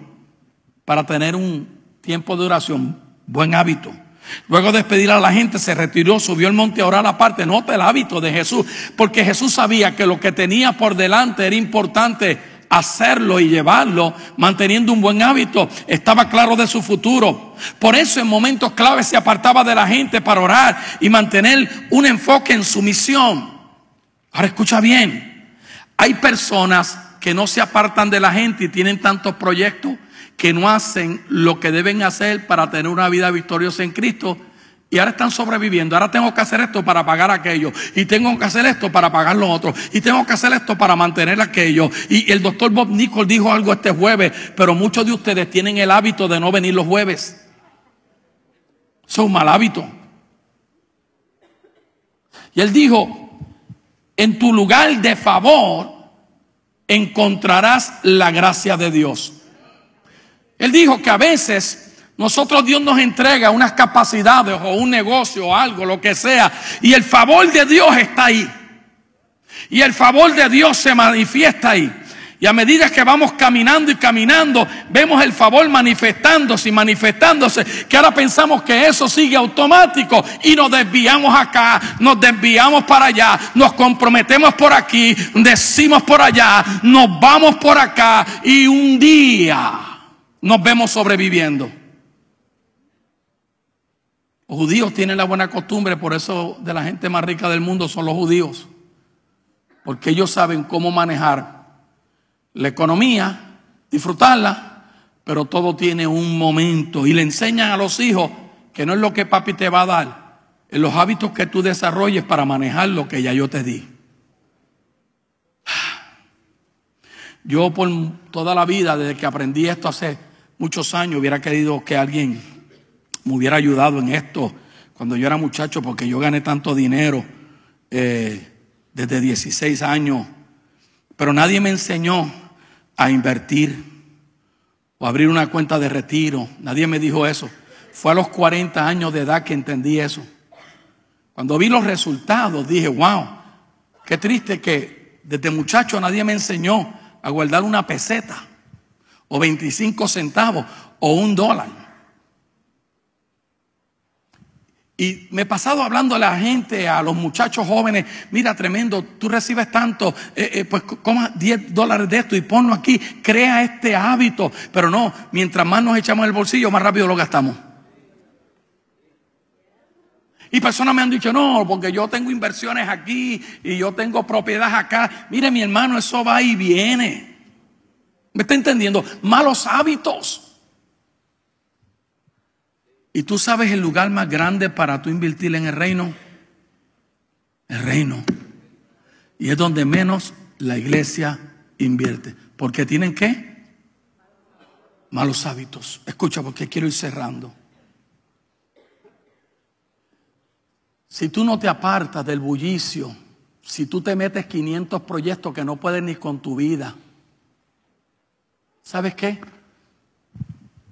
para tener un tiempo de oración, buen hábito. Luego de despedir a la gente, se retiró, subió el monte a orar aparte. Nota el hábito de Jesús, porque Jesús sabía que lo que tenía por delante era importante hacerlo y llevarlo, manteniendo un buen hábito. Estaba claro de su futuro. Por eso en momentos clave se apartaba de la gente para orar y mantener un enfoque en su misión. Ahora escucha bien, hay personas que no se apartan de la gente y tienen tantos proyectos que no hacen lo que deben hacer para tener una vida victoriosa en Cristo y ahora están sobreviviendo. Ahora tengo que hacer esto para pagar aquello. Y tengo que hacer esto para pagar lo otro. Y tengo que hacer esto para mantener aquello. Y el doctor Bob Nichols dijo algo este jueves, pero muchos de ustedes tienen el hábito de no venir los jueves. Eso es un mal hábito. Y él dijo, en tu lugar de favor encontrarás la gracia de Dios. Él dijo que a veces nosotros Dios nos entrega unas capacidades o un negocio o algo, lo que sea, y el favor de Dios está ahí. Y el favor de Dios se manifiesta ahí. Y a medida que vamos caminando y caminando, vemos el favor manifestándose y manifestándose, que ahora pensamos que eso sigue automático y nos desviamos acá, nos desviamos para allá, nos comprometemos por aquí, decimos por allá, nos vamos por acá y un día nos vemos sobreviviendo. Los judíos tienen la buena costumbre, por eso de la gente más rica del mundo son los judíos, porque ellos saben cómo manejar la economía, disfrutarla, pero todo tiene un momento y le enseñan a los hijos que no es lo que papi te va a dar, es los hábitos que tú desarrolles para manejar lo que ya yo te di. Yo por toda la vida, desde que aprendí esto hace muchos años hubiera querido que alguien me hubiera ayudado en esto cuando yo era muchacho, porque yo gané tanto dinero eh, desde 16 años, pero nadie me enseñó a invertir o abrir una cuenta de retiro, nadie me dijo eso. Fue a los 40 años de edad que entendí eso. Cuando vi los resultados dije, wow, qué triste que desde muchacho nadie me enseñó a guardar una peseta o 25 centavos o un dólar. Y me he pasado hablando a la gente, a los muchachos jóvenes, mira, tremendo, tú recibes tanto, eh, eh, pues coma 10 dólares de esto y ponlo aquí, crea este hábito. Pero no, mientras más nos echamos el bolsillo, más rápido lo gastamos. Y personas me han dicho, no, porque yo tengo inversiones aquí y yo tengo propiedad acá. Mire, mi hermano, eso va y viene. ¿Me está entendiendo? Malos hábitos. ¿Y tú sabes el lugar más grande para tú invertir en el reino? El reino. Y es donde menos la iglesia invierte. Porque tienen qué? Malos hábitos. Escucha, porque quiero ir cerrando. Si tú no te apartas del bullicio, si tú te metes 500 proyectos que no puedes ni con tu vida, ¿Sabes qué?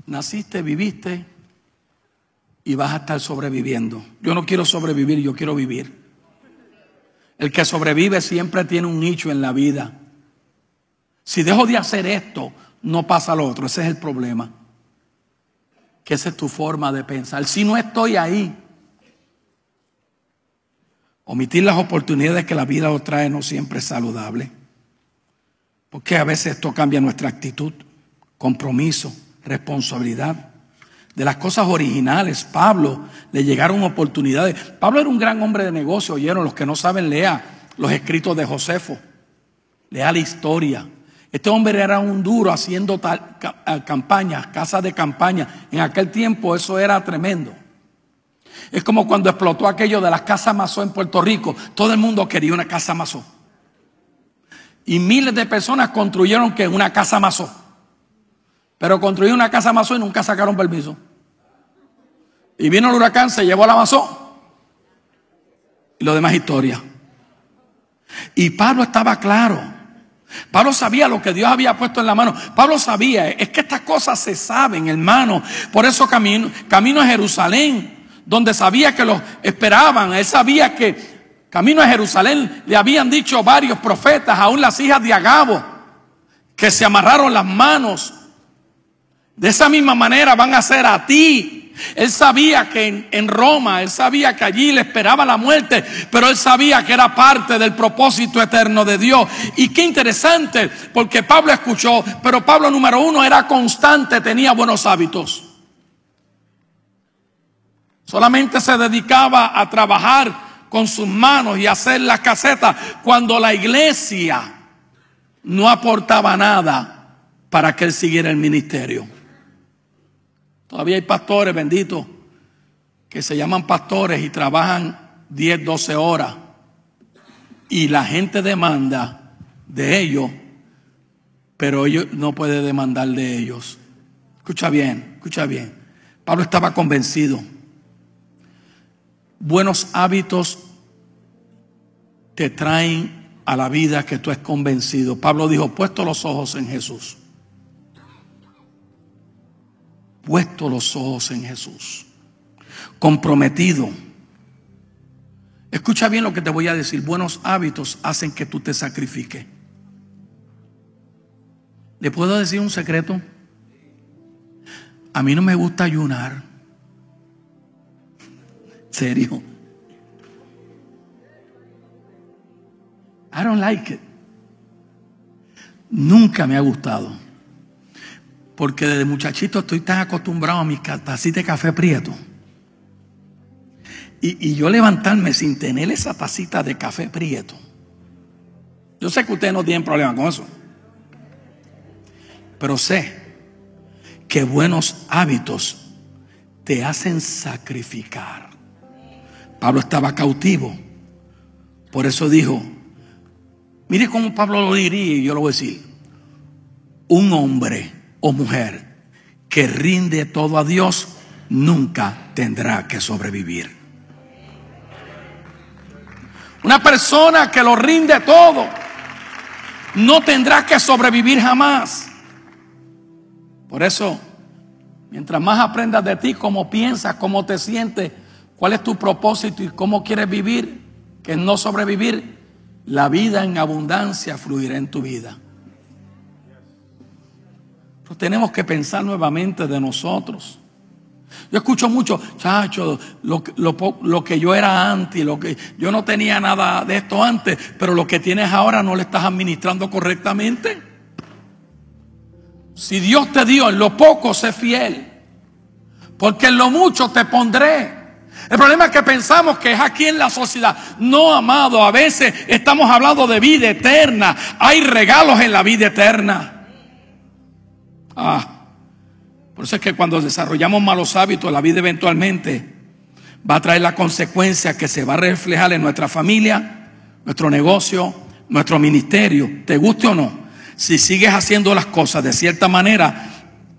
Naciste, viviste y vas a estar sobreviviendo. Yo no quiero sobrevivir, yo quiero vivir. El que sobrevive siempre tiene un nicho en la vida. Si dejo de hacer esto, no pasa lo otro. Ese es el problema. Que esa es tu forma de pensar. Si no estoy ahí, omitir las oportunidades que la vida nos trae no siempre es saludable. Porque a veces esto cambia nuestra actitud compromiso, responsabilidad. De las cosas originales, Pablo le llegaron oportunidades. Pablo era un gran hombre de negocio, oyeron, los que no saben, lea los escritos de Josefo, lea la historia. Este hombre era un duro haciendo campañas, casas de campaña. En aquel tiempo eso era tremendo. Es como cuando explotó aquello de las casas Mazó en Puerto Rico. Todo el mundo quería una casa Mazó. Y miles de personas construyeron que una casa Mazó. Pero construyó una casa mazón y nunca sacaron permiso. Y vino el huracán, se llevó la mazón. Y lo demás historia. Y Pablo estaba claro. Pablo sabía lo que Dios había puesto en la mano. Pablo sabía, es que estas cosas se saben, hermano. Por eso camino, camino a Jerusalén, donde sabía que los esperaban. Él sabía que camino a Jerusalén le habían dicho varios profetas, aún las hijas de Agabo, que se amarraron las manos de esa misma manera van a ser a ti. Él sabía que en, Roma, él sabía que allí le esperaba la muerte, pero él sabía que era parte del propósito eterno de Dios. Y qué interesante, porque Pablo escuchó, pero Pablo número uno era constante, tenía buenos hábitos. Solamente se dedicaba a trabajar con sus manos y hacer las casetas cuando la iglesia no aportaba nada para que él siguiera el ministerio. Todavía hay pastores, benditos, que se llaman pastores y trabajan 10, 12 horas. Y la gente demanda de ellos, pero ellos no pueden demandar de ellos. Escucha bien, escucha bien. Pablo estaba convencido. Buenos hábitos te traen a la vida que tú es convencido. Pablo dijo, puesto los ojos en Jesús puesto los ojos en Jesús, comprometido. Escucha bien lo que te voy a decir. Buenos hábitos hacen que tú te sacrifiques. ¿Le puedo decir un secreto? A mí no me gusta ayunar. Serio. I don't like it. Nunca me ha gustado. Porque desde muchachito estoy tan acostumbrado a mi tacita de café prieto. Y, y, yo levantarme sin tener esa tacita de café prieto. Yo sé que ustedes no tienen problema con eso. Pero sé que buenos hábitos te hacen sacrificar. Pablo estaba cautivo. Por eso dijo, mire cómo Pablo lo diría y yo lo voy a decir. Un hombre o mujer que rinde todo a Dios nunca tendrá que sobrevivir. Una persona que lo rinde todo no tendrá que sobrevivir jamás. Por eso, mientras más aprendas de ti, cómo piensas, cómo te sientes, cuál es tu propósito y cómo quieres vivir, que no sobrevivir, la vida en abundancia fluirá en tu vida. Pues tenemos que pensar nuevamente de nosotros. Yo escucho mucho, chacho, lo, que yo era antes, lo que yo no tenía nada de esto antes, pero lo que tienes ahora no le estás administrando correctamente. Si Dios te dio en lo poco, sé fiel, porque en lo mucho te pondré. El problema es que pensamos que es aquí en la sociedad. No, amado, a veces estamos hablando de vida eterna. Hay regalos en la vida eterna. Ah, por eso es que cuando desarrollamos malos hábitos, la vida eventualmente va a traer la consecuencia que se va a reflejar en nuestra familia, nuestro negocio, nuestro ministerio, te guste o no. Si sigues haciendo las cosas de cierta manera,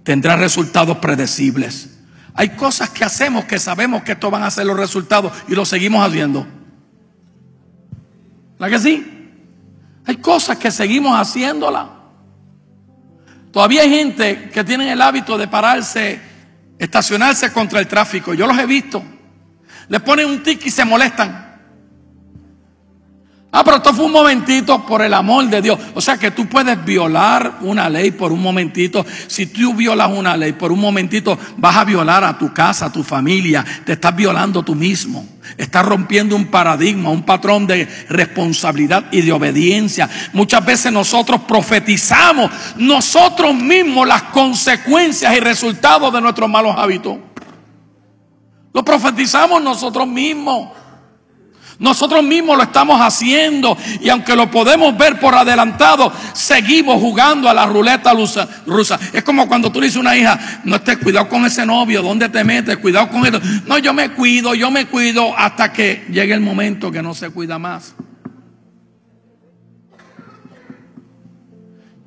tendrás resultados predecibles. Hay cosas que hacemos que sabemos que esto van a ser los resultados y lo seguimos haciendo. ¿La que sí? Hay cosas que seguimos haciéndolas. Todavía hay gente que tiene el hábito de pararse, estacionarse contra el tráfico. Yo los he visto. Le ponen un tic y se molestan. Ah, pero esto fue un momentito por el amor de Dios. O sea que tú puedes violar una ley por un momentito. Si tú violas una ley por un momentito, vas a violar a tu casa, a tu familia. Te estás violando tú mismo. Estás rompiendo un paradigma, un patrón de responsabilidad y de obediencia. Muchas veces nosotros profetizamos nosotros mismos las consecuencias y resultados de nuestros malos hábitos. Lo profetizamos nosotros mismos. Nosotros mismos lo estamos haciendo y aunque lo podemos ver por adelantado, seguimos jugando a la ruleta rusa. Es como cuando tú le dices a una hija, no estés cuidado con ese novio, ¿dónde te metes? Cuidado con él. No, yo me cuido, yo me cuido hasta que llegue el momento que no se cuida más.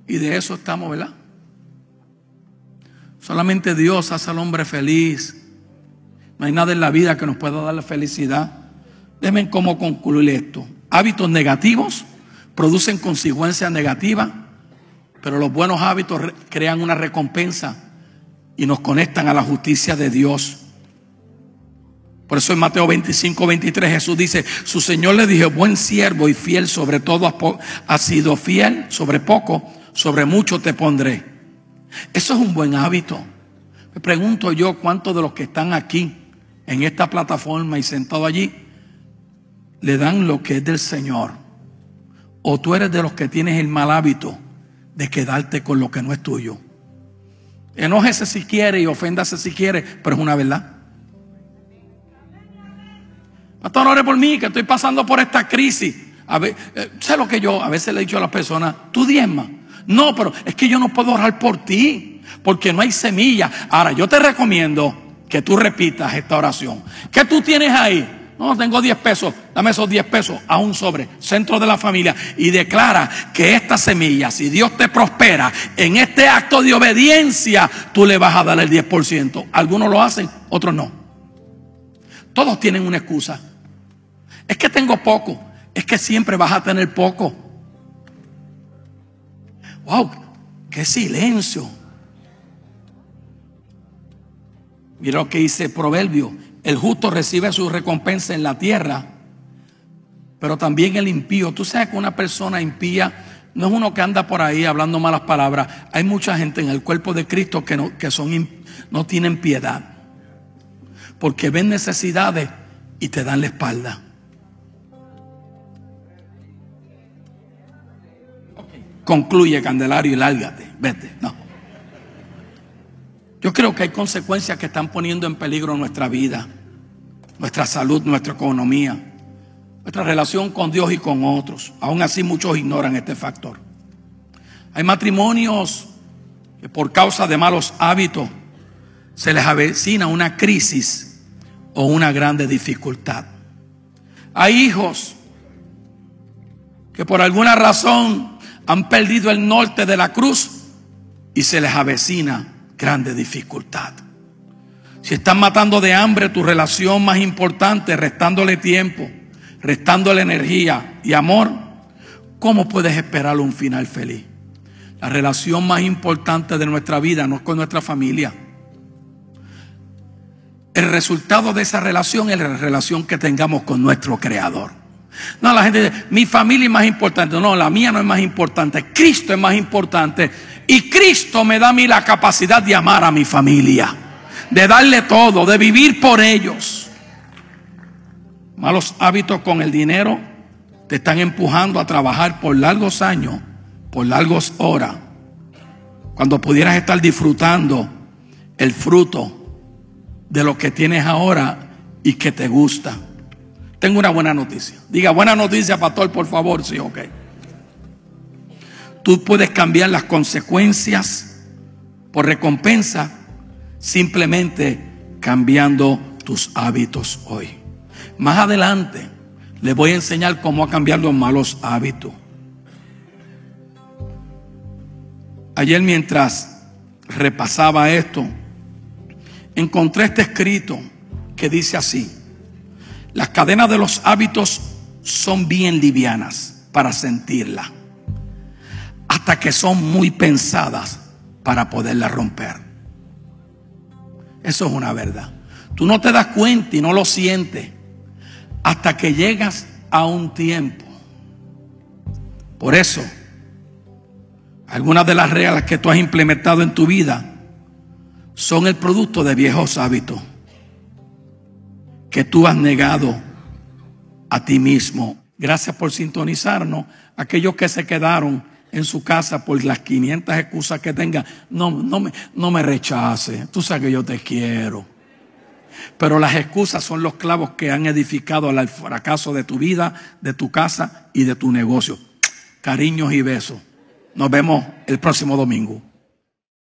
Y de eso estamos, ¿verdad? Solamente Dios hace al hombre feliz. No hay nada en la vida que nos pueda dar la felicidad. Deben cómo concluir esto. Hábitos negativos producen consecuencias negativas, pero los buenos hábitos crean una recompensa y nos conectan a la justicia de Dios. Por eso en Mateo 25, 23 Jesús dice, su Señor le dijo, buen siervo y fiel sobre todo, ha sido fiel sobre poco, sobre mucho te pondré. Eso es un buen hábito. Me pregunto yo cuántos de los que están aquí, en esta plataforma y sentados allí, le dan lo que es del Señor. O tú eres de los que tienes el mal hábito de quedarte con lo que no es tuyo. Enójese si quiere y oféndase si quiere, pero es una verdad. Pastor, ore por mí, que estoy pasando por esta crisis. A eh, sé lo que yo a veces le he dicho a las personas, tú diezma. No, pero es que yo no puedo orar por ti, porque no hay semilla. Ahora, yo te recomiendo que tú repitas esta oración. ¿Qué tú tienes ahí? No, tengo 10 pesos. Dame esos 10 pesos a un sobre, centro de la familia. Y declara que esta semilla, si Dios te prospera, en este acto de obediencia, tú le vas a dar el 10%. Algunos lo hacen, otros no. Todos tienen una excusa. Es que tengo poco. Es que siempre vas a tener poco. ¡Wow! ¡Qué silencio! Mira lo que dice el Proverbio el justo recibe su recompensa en la tierra, pero también el impío. Tú sabes que una persona impía no es uno que anda por ahí hablando malas palabras. Hay mucha gente en el cuerpo de Cristo que no, que son, no tienen piedad, porque ven necesidades y te dan la espalda. Concluye, Candelario, y lárgate, vete. No. Yo creo que hay consecuencias que están poniendo en peligro nuestra vida, nuestra salud, nuestra economía, nuestra relación con Dios y con otros. Aún así muchos ignoran este factor. Hay matrimonios que por causa de malos hábitos se les avecina una crisis o una grande dificultad. Hay hijos que por alguna razón han perdido el norte de la cruz y se les avecina grande dificultad. Si estás matando de hambre tu relación más importante, restándole tiempo, restándole energía y amor, ¿cómo puedes esperar un final feliz? La relación más importante de nuestra vida no es con nuestra familia. El resultado de esa relación es la relación que tengamos con nuestro Creador. No, la gente dice, mi familia es más importante. No, la mía no es más importante. Cristo es más importante. Y Cristo me da a mí la capacidad de amar a mi familia, de darle todo, de vivir por ellos. Malos hábitos con el dinero te están empujando a trabajar por largos años, por largos horas, cuando pudieras estar disfrutando el fruto de lo que tienes ahora y que te gusta. Tengo una buena noticia. Diga, buena noticia, pastor, por favor, sí, ok. Tú puedes cambiar las consecuencias por recompensa simplemente cambiando tus hábitos hoy. Más adelante les voy a enseñar cómo cambiar los malos hábitos. Ayer mientras repasaba esto, encontré este escrito que dice así, las cadenas de los hábitos son bien livianas para sentirla que son muy pensadas para poderlas romper. Eso es una verdad. Tú no te das cuenta y no lo sientes hasta que llegas a un tiempo. Por eso, algunas de las reglas que tú has implementado en tu vida son el producto de viejos hábitos que tú has negado a ti mismo. Gracias por sintonizarnos. Aquellos que se quedaron en su casa por las 500 excusas que tenga, no, no, me, no me rechace. Tú sabes que yo te quiero. Pero las excusas son los clavos que han edificado al fracaso de tu vida, de tu casa y de tu negocio. Cariños y besos. Nos vemos el próximo domingo.